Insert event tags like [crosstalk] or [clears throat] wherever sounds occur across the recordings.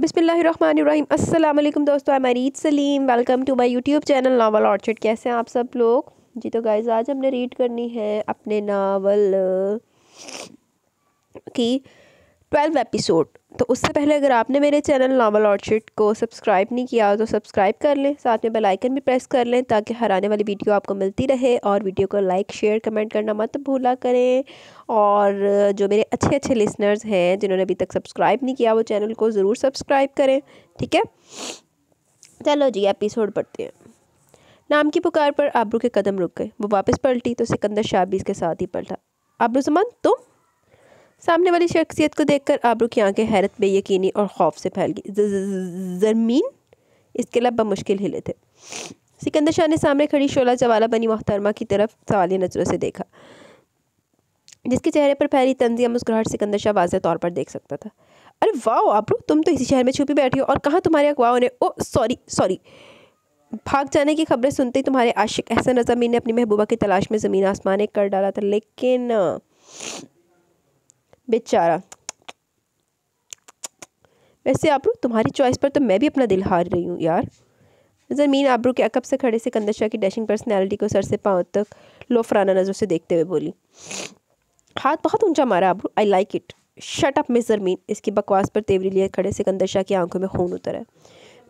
बिसमीम अल्लाम दोस्तों I Mareed Saleem welcome to my YouTube channel Novel Orchard कैसे हैं आप सब लोग जी तो गाइज आज हमने रीड करनी है अपने नावल uh, की ट्वेल्व एपिसोड तो उससे पहले अगर आपने मेरे चैनल नावल ऑर्चिड को सब्सक्राइब नहीं किया तो सब्सक्राइब कर लें साथ में बेल आइकन भी प्रेस कर लें ताकि हर आने वाली वीडियो आपको मिलती रहे और वीडियो को लाइक शेयर कमेंट करना मत भूला करें और जो मेरे अच्छे अच्छे लिसनर्स हैं जिन्होंने अभी तक सब्सक्राइब नहीं किया वो चैनल को ज़रूर सब्सक्राइब करें ठीक है चलो जी एपिसोड पढ़ते हैं नाम की पुकार पर आबरू के कदम रुक गए वो वापस पलटी तो सिकंदर शाह भी इसके साथ ही पलटा आबरू जमान तुम सामने वाली शख्सियत को देखकर आबरू की आंखें हैरत बेयकीनी और खौफ से फैल गई जमीन इसके लब मुश्किल हिले थे सिकंदर शाह ने सामने खड़ी शोला जवाला बनी मोहतरमा की तरफ सवाली नज़रों से देखा जिसके चेहरे पर फैली तंजिया मुस्कुराहट सिकंदर शाह वाजह तौर पर देख सकता था अरे वाह आबरू तुम तो इसी शहर में छुपी बैठी हो और कहाँ तुम्हारे अगवाओं ने ओ सॉरी सॉरी भाग जाने की खबरें सुनते ही तुम्हारे आशिक अहसन रजामीन ने अपनी महबूबा की तलाश में ज़मीन आसमान एक कर डाला था लेकिन बेचारा वैसे आबरू तुम्हारी चॉइस पर तो मैं भी अपना दिल हार रही हूँ यार जमीन आबरू के अकब से खड़े से कंदशा की डैशिंग पर्सनैलिटी को सर से पाँव तक लोफराना नज़र से देखते हुए बोली हाथ बहुत ऊंचा मारा आबरू I like it shut up miss Zarmeen इसकी बकवास पर तेवरी लिए खड़े से शाह की आंखों में खून उतरा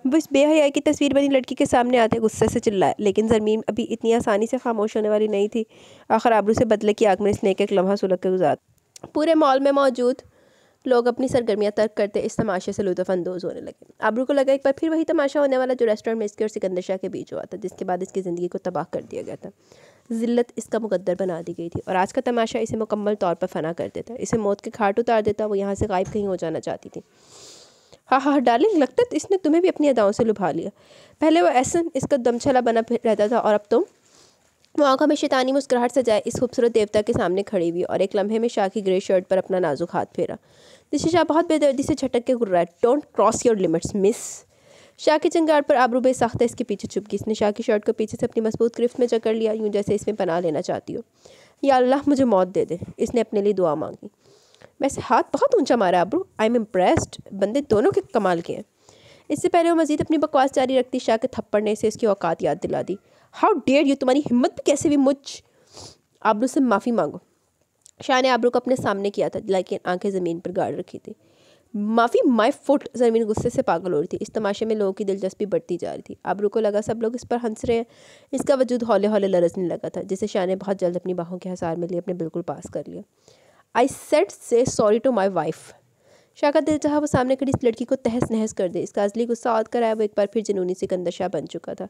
वो इस बेहयाई की तस्वीर बनी लड़की के सामने आते गुस्से से चिल्लाए लेकिन जरमीन अभी इतनी आसानी से खामोश होने वाली नहीं थी आखिर आबरू से बदले की आग में इसने एक एक लम्हा सुलग के गुजार पूरे मॉल में मौजूद लोग अपनी सरगर्मियाँ तर्क करते इस तमाशे से लुत्फानंदोज होने लगे आबरू को लगा एक बार फिर वही तमाशा होने वाला जो रेस्टोरेंट में इसके और सिकंदर शाह के बीच हुआ था जिसके बाद इसकी ज़िंदगी को तबाह कर दिया गया था जिल्लत इसका मुकद्दर बना दी गई थी और आज का तमाशा इसे मुकम्मल तौर पर फना कर देता इसे मौत के खाट उतार देता वो यहाँ से गायब कहीं हो जाना चाहती थी हाँ हाँ डार्लिंग हाँ, लगता इसने तुम्हें भी अपनी अदाओं से लुभा लिया पहले वो ऐसा इसका दमछला बना रहता था और अब तुम तो वो आंखों में शैतानी मुस्कुराहट सजाए इस खूबसूरत देवता के सामने खड़ी हुई और एक लम्हे में शाह की ग्रे शर्ट पर अपना नाजुक हाथ फेरा जिससे शाह बहुत बेदर्दी से झटक के गुर्राए don't cross your limits miss Shah के चंगार पर आबरू है इसके पीछे चुप गई इसने शाह की शर्ट को पीछे से अपनी मजबूत गिरफ्त में जकड़ लिया यूं जैसे इसमें पना लेना चाहती हो या अल्लाह मुझे मौत दे दे इसने अपने लिए दुआ मांगी वैसे हाथ बहुत ऊंचा मारा आबरू आई एम इम्प्रेस्ड बंदे दोनों के कमाल के हैं इससे पहले वो मजीद अपनी बकवास जारी रखती शाह के थप्पड़ ने इसे इसकी औकात याद दिला दी हाउ डेयर यू तुम्हारी हिम्मत भी कैसे भी मुझ आबरू से माफ़ी मांगो शाह ने आबरू को अपने सामने किया था लेकिन आंखें ज़मीन पर गाड़ रखी थी माफ़ी माय फुट ज़मीन गुस्से से पागल हो रही थी इस तमाशे में लोगों की दिलचस्पी बढ़ती जा रही थी आबरू को लगा सब लोग इस पर हंस रहे हैं इसका वजूद हौले हौले लरजने लगा था जिसे शाह ने बहुत जल्द अपनी बाहों के हसार में लिए अपने बिल्कुल पास कर लिया I said say sorry to my wife Shah का दिल चाह वो सामने खड़ी इस लड़की को तहस नहस कर दे इसका असली गुस्सा और कराया वो एक बार फिर जुनूनी से शाह बन चुका था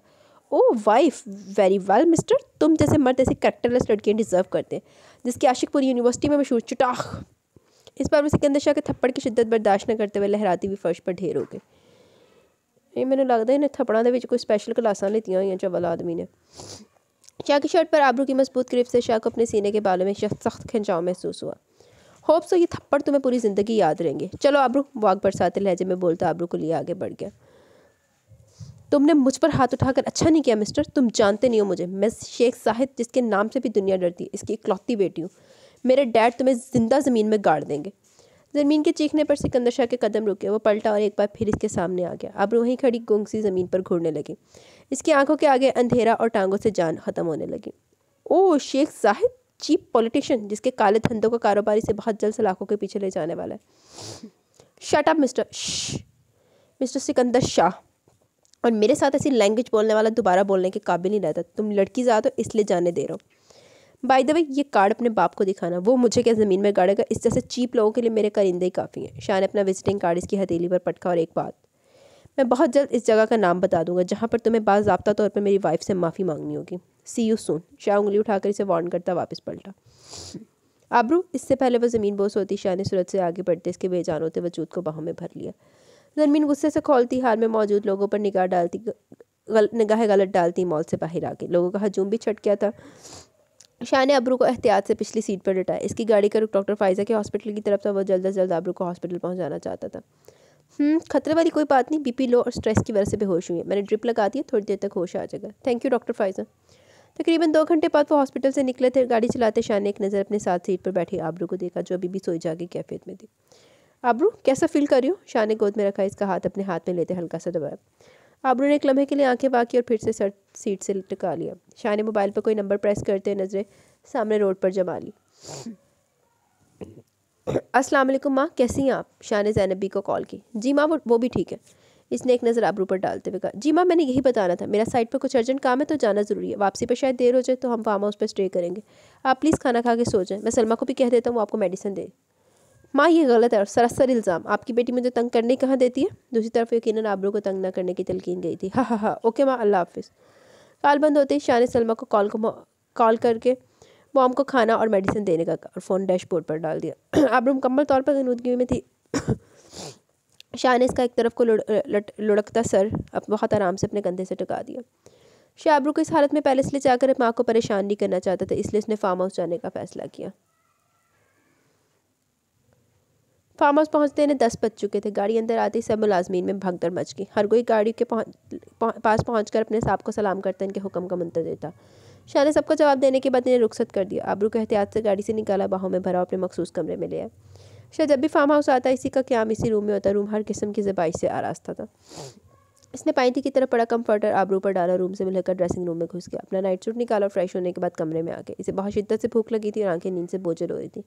oh wife very well mister तुम जैसे मर्द ऐसे करेक्टरलेस लड़कियाँ डिजर्व करते हैं जिसकी आशिकपुरी यूनिवर्सिटी में मशहूर चुटाख इस बार में सिकंदर शाह के थप्पड़ की शिद्दत बर्दाश्त न करते हुए लहराती हुई फर्श पर ढेर हो गए ये मैंने लगता है इन्हें ਦੇ ਵਿੱਚ कोई स्पेशल क्लासा लेती हुई चवल आदमी ने शाह की शर्ट पर आबरू की मजबूत क्रिप से शाह को अपने सीने के बालों में सख्त खिंचाव महसूस हुआ होप सो ये थप्पड़ तुम्हें पूरी ज़िंदगी याद रहेंगे चलो आबरू वाक बरसाते लहजे में बोलता आबरू को लिए आगे बढ़ गया तुमने मुझ पर हाथ उठाकर अच्छा नहीं किया मिस्टर तुम जानते नहीं हो मुझे मैं शेख साहिद जिसके नाम से भी दुनिया डरती है इसकी इकलौती बेटी हूँ मेरे डैड तुम्हें जिंदा ज़मीन में गाड़ देंगे ज़मीन के चीखने पर सिकंदर शाह के कदम रुके वो पलटा और एक बार फिर इसके सामने आ गया अब वहीं खड़ी गुंग सी ज़मीन पर घूरने लगी इसकी आंखों के आगे अंधेरा और टांगों से जान खत्म होने लगी oh Sheikh Sahid cheap politician जिसके काले धंधों का कारोबारी से बहुत जल्द सलाखों के पीछे ले जाने वाला है shut up mister mister Sikandar Shah और मेरे साथ ऐसी लैंग्वेज बोलने वाला दोबारा बोलने के काबिल नहीं रहता तुम लड़की ज़्यादा हो इसलिए जाने दे रहे हो बाई द वे ये कार्ड अपने बाप को दिखाना वो मुझे क्या ज़मीन में गाड़ेगा इस जैसे चीप लोगों के लिए मेरे करिंदे ही काफ़ी हैं शान अपना विजिटिंग कार्ड इसकी हथेली पर पटका और एक बात मैं बहुत जल्द इस जगह का नाम बता दूंगा जहाँ पर तुम्हें बाबा तौर पर मेरी वाइफ से माफ़ी मांगनी होगी सी यू सुन शाह उंगली उठाकर इसे वार्न करता वापस पलटा आबरू इससे पहले वह ज़मीन बोस होती शाह ने सूरत से आगे बढ़ते इसके बेजान होते वजूद को बाहों में भर लिया जरमीन गुस्से से खोलती हाल में मौजूद लोगों पर निगाह डालती गल, निगाहें गलत डालती मॉल से बाहर आ गई लोगों का हजूम भी छट गया था शाह ने अबरू को एहतियात से पिछली सीट पर डटा इसकी गाड़ी का रुख डॉक्टर फाइजा के हॉस्पिटल की तरफ था वह जल्द अज जल्द अबरू को हॉस्पिटल पहुंचाना चाहता था हम्म, खतरे वाली कोई बात नहीं बीपी लो और स्ट्रेस की वजह से बेहोश हुई है मैंने ड्रिप लगा दी है थोड़ी देर तक होश आ जाएगा थैंक यू डॉक्टर फाइजा तकरीबन दो घंटे बाद वो हॉस्पिटल से निकले थे गाड़ी चलाते शाह ने एक नज़र अपने साथ सीट पर बैठी आबरू को देखा जो अभी भी सोई जागे कैफियत में थी आबरू कैसा फील कर रही हो शाह ने गोद में रखा इसका हाथ अपने हाथ में लेते हल्का सा दबाया आबरू ने एक लम्हे के लिए आंखें बाकी और फिर से सर सीट से टका लिया शाह ने मोबाइल पर कोई नंबर प्रेस करते हुए नजरें सामने रोड पर जमा ली अस्सलाम वालेकुम माँ कैसी हैं आप शाह ने जैनबी को कॉल की जी माँ वो वो भी ठीक है इसने एक नज़र आबरू पर डालते हुए कहा जी माँ मैंने यही बताना था मेरा साइट पर कुछ अर्जेंट काम है तो जाना ज़रूरी है वापसी पर शायद देर हो जाए तो हम फार्म हाउस पर स्टे करेंगे आप प्लीज़ खाना खा के सो जाएं मैं सलमा को भी कह देता हूँ वो आपको मेडिसिन दे माँ ये गलत है और सरासर इल्ज़ाम आपकी बेटी मुझे तंग करने कहाँ देती है दूसरी तरफ यकीन आबरू को तंग ना करने की तलकिन गई थी हाँ हाँ हाँ ओके माँ अल्लाह हाफिज़ कॉल बंद होते ही शान सलमा को कॉल को कॉल करके मॉम को खाना और मेडिसिन देने का और फ़ोन डैशबोर्ड पर डाल दिया [clears throat] आबरू मुकम्मल तौर पर गनूदगी में थी [clears throat] शाह ने इसका एक तरफ को लुढ़कता सर अब बहुत आराम से अपने कंधे से टका दिया शाह आबरू को इस हालत में पैलेस ले जाकर माँ को परेशान नहीं करना चाहता था इसलिए उसने फार्म हाउस जाने का फैसला किया फार्म हाउस पहुँचते ने दस बज चुके थे गाड़ी अंदर आते ही सब मुलाजमीन में भगदड़ मच गई हर कोई गाड़ी के पहुँच पास पहुँच कर अपने साहब को सलाम करता इनके हुक्म का मंतजर देता शाह ने सबका जवाब देने के बाद इन्हें रुखसत कर दिया आबरू के एहतियात से गाड़ी से निकाला बाहों में भरा अपने मखसूस कमरे में लिया शाह जब भी फार्म हाउस आता इसी का क्याम इसी रूम में होता रूम हर किस्म की जबाइश से आरास्ता था इसने पाइंती की तरफ पड़ा कंफर्टर आबरू पर डाला रूम से मिलकर ड्रेसिंग रूम में घुस गया अपना नाइट सूट निकाला और फ्रेश होने के बाद कमरे में आ गया इसे बहुत शिद्दत से भूख लगी थी और आंखें नींद से बोझल हो रही थी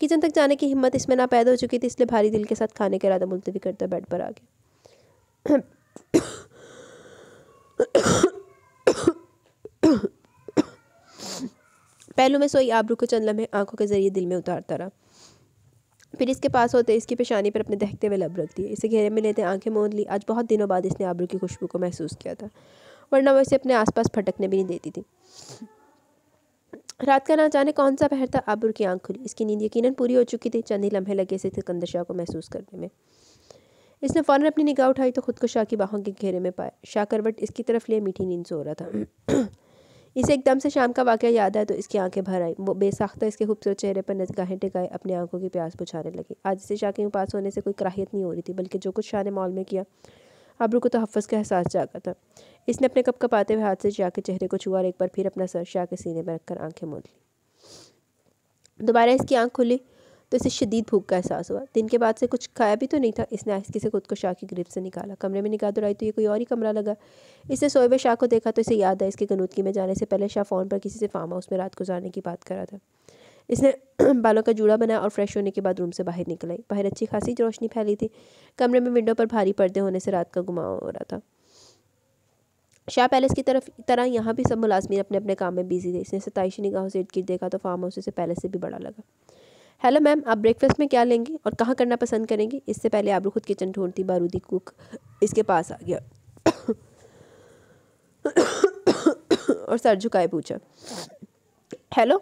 किचन तक जाने की हिम्मत इसमें ना पैदा हो चुकी थी इसलिए भारी दिल के साथ खाने का इरादा मुलतवी करता बेड पर आ गया पहलू में सोई आबरू को चंद लम्हे आंखों के जरिए दिल में उतारता रहा फिर इसके पास होते इसकी पेशानी पर अपने दहकते हुए लब रख दिए इसे घेरे में लेते आंखें मोद ली आज बहुत दिनों बाद इसने आबरू की खुशबू को महसूस किया था वरना इसे अपने आसपास फटकने भी नहीं देती थी रात का ना जाने कौन सा पहर था आबरू की आंख खुली इसकी नींद यकीनन पूरी हो चुकी थी चंद ही लम्हे लगे से सिकंदर शाह को महसूस करने में इसने फ़ौरन अपनी निगाह उठाई तो खुद को शाह की बाहों के घेरे में पाया शाह करवट इसकी तरफ लिए मीठी नींद सो रहा था [clears throat] इसे एकदम से शाम का वाक़ याद आया तो इसकी आंखें भर आई वो बेसाख्ता इसके खूबसूरत चेहरे पर नजगाहें टिकाए अपनी आंखों की प्यास बुझाने लगी आज इसे शाह के पास होने से कोई कराहियत नहीं हो रही थी बल्कि जो कुछ शाह ने मॉल में किया आबरू को तहफ़ का एहसास जागा था इसने अपने कप कपाते हुए हाथ से शाह के चेहरे को छुआ और एक बार फिर अपना सर शाह के सीने में रखकर आंखें मूंद ली दोबारा इसकी आंख खुली तो इसे शदीद भूख का एहसास हुआ दिन के बाद से कुछ खाया भी तो नहीं था इसने आहिस्की से खुद को शाह की ग्रिप से निकाला कमरे में निकाह दौड़ाई तो ये कोई और ही कमरा लगा इसने सोए हुए शाह को देखा तो इसे याद आया इसके गनूदगी में जाने से पहले शाह फ़ोन पर किसी से फार्म हाउस में रात गुजारने की बात करा था इसने [clears throat] बालों का जूड़ा बनाया और फ्रेश होने के बाद रूम से बाहर निकल आई बाहर अच्छी खासी रोशनी फैली थी कमरे में विंडो पर भारी पर्दे होने से रात का घुमाव हो रहा था शाह पैलेस की तरफ तरह यहाँ भी सब मुलाजमी अपने अपने काम में बिजी थे इसने सताइशी निगाहों से इर्द गिर्द देखा तो फार्म हाउस से पैलेस से भी बड़ा लगा हेलो मैम आप ब्रेकफास्ट में क्या लेंगी और कहाँ करना पसंद करेंगी इससे पहले आबरू खुद किचन ढूंढती बारूदी कुक इसके पास आ गया [coughs] और सर झुकाए पूछा hello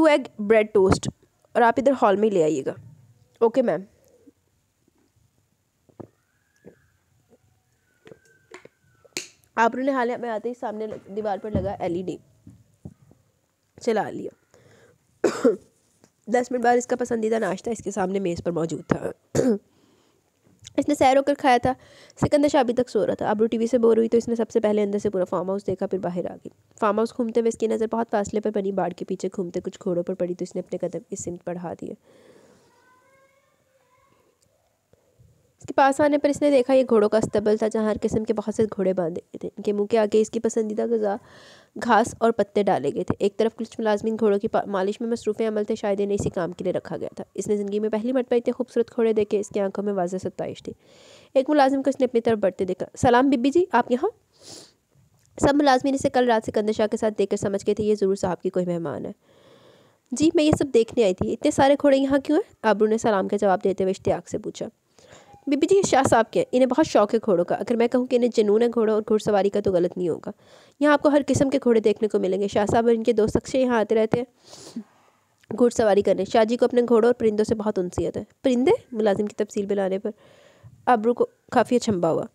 two egg bread toast और आप इधर हॉल में ले आइएगा ओके मैम आप उन्होंने हाल में आते ही सामने दीवार पर लगा एलईडी चला लिया [coughs] दस मिनट बाद इसका पसंदीदा नाश्ता इसके सामने मेज़ पर मौजूद था इसने सैर होकर खाया था सिकंदर शाह अभी तक सो रहा था अब रू टी से बोर हुई तो इसने सबसे पहले अंदर से पूरा फार्म हाउस देखा फिर बाहर आ गई फार्म हाउस घूमते हुए इसकी नज़र बहुत फासले पर बनी बाढ़ के पीछे घूमते कुछ घोड़ों पर पड़ी तो इसने अपने कदम इस सिमत बढ़ा दिए इसके पास आने पर इसने देखा ये घोड़ों का अस्तबल था जहाँ हर किस्म के बहुत से घोड़े बांधे गए थे इनके मुंह के आगे इसकी पसंदीदा गजा घास और पत्ते डाले गए थे एक तरफ कुछ मुलाजमिन घोड़ों की मालिश में मसरूफ़ अमल थे शायद इन्हें इसी काम के लिए रखा गया था इसने ज़िंदगी में पहली मरतबा इतने खूबसूरत घोड़े देखे इसकी आंखों में वाजह सतश थी एक मुलाजिम को इसने अपनी तरफ बढ़ते देखा सलाम बिब्बी जी आप यहाँ सब मुलाजमीन इसे कल रात से कंदे शाह के साथ देख समझ गए थे ये ज़रूर साहब की कोई मेहमान है जी मैं ये सब देखने आई थी इतने सारे घोड़े यहाँ क्यों हैं आबरू ने सलाम का जवाब देते हुए इश्तियाक से पूछा बीबी जी शाह साहब के इन्हें बहुत शौक है घोड़ों का अगर मैं कहूँ कि इन्हें जुनून है घोड़ों और घुड़सवारी का तो गलत नहीं होगा यहाँ आपको हर किस्म के घोड़े देखने को मिलेंगे शाह साहब और इनके दोस्त अक्सर यहाँ आते रहते हैं घुड़सवारी करने शाहजी को अपने घोड़ों और परिंदों से बहुत उनसीयत है परिंदे मुलाजिम की तफसील बनाने पर आबरू को काफ़ी अचंबा अच्छा हुआ